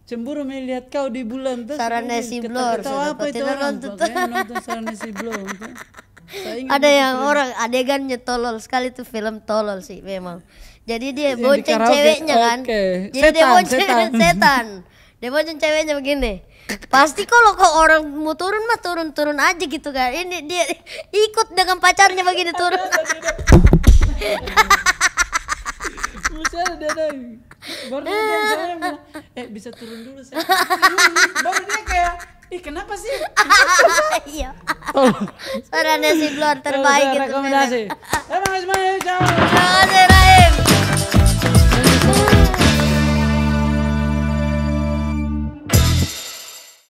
cemburu melihat kau di bulan tuh sarana simlor tahu apa itu orang nonton sarana simlor ada yang orang adegannya tolol sekali tuh film tolol sih memang jadi dia yang bonceng di ceweknya kan okay. jadi setan, dia bonceng setan, setan. dia bonceng ceweknya begini pasti kalau kok orang mau turun mah turun turun aja gitu kan ini dia ikut dengan pacarnya begini turun dia eh bisa turun dulu saya, baru dia kayak Ih kenapa sih? Iya. Suara Nasi Blor terbaik gitu. Rekomendasi. Terima kasih banyak. Terima kasih Raim.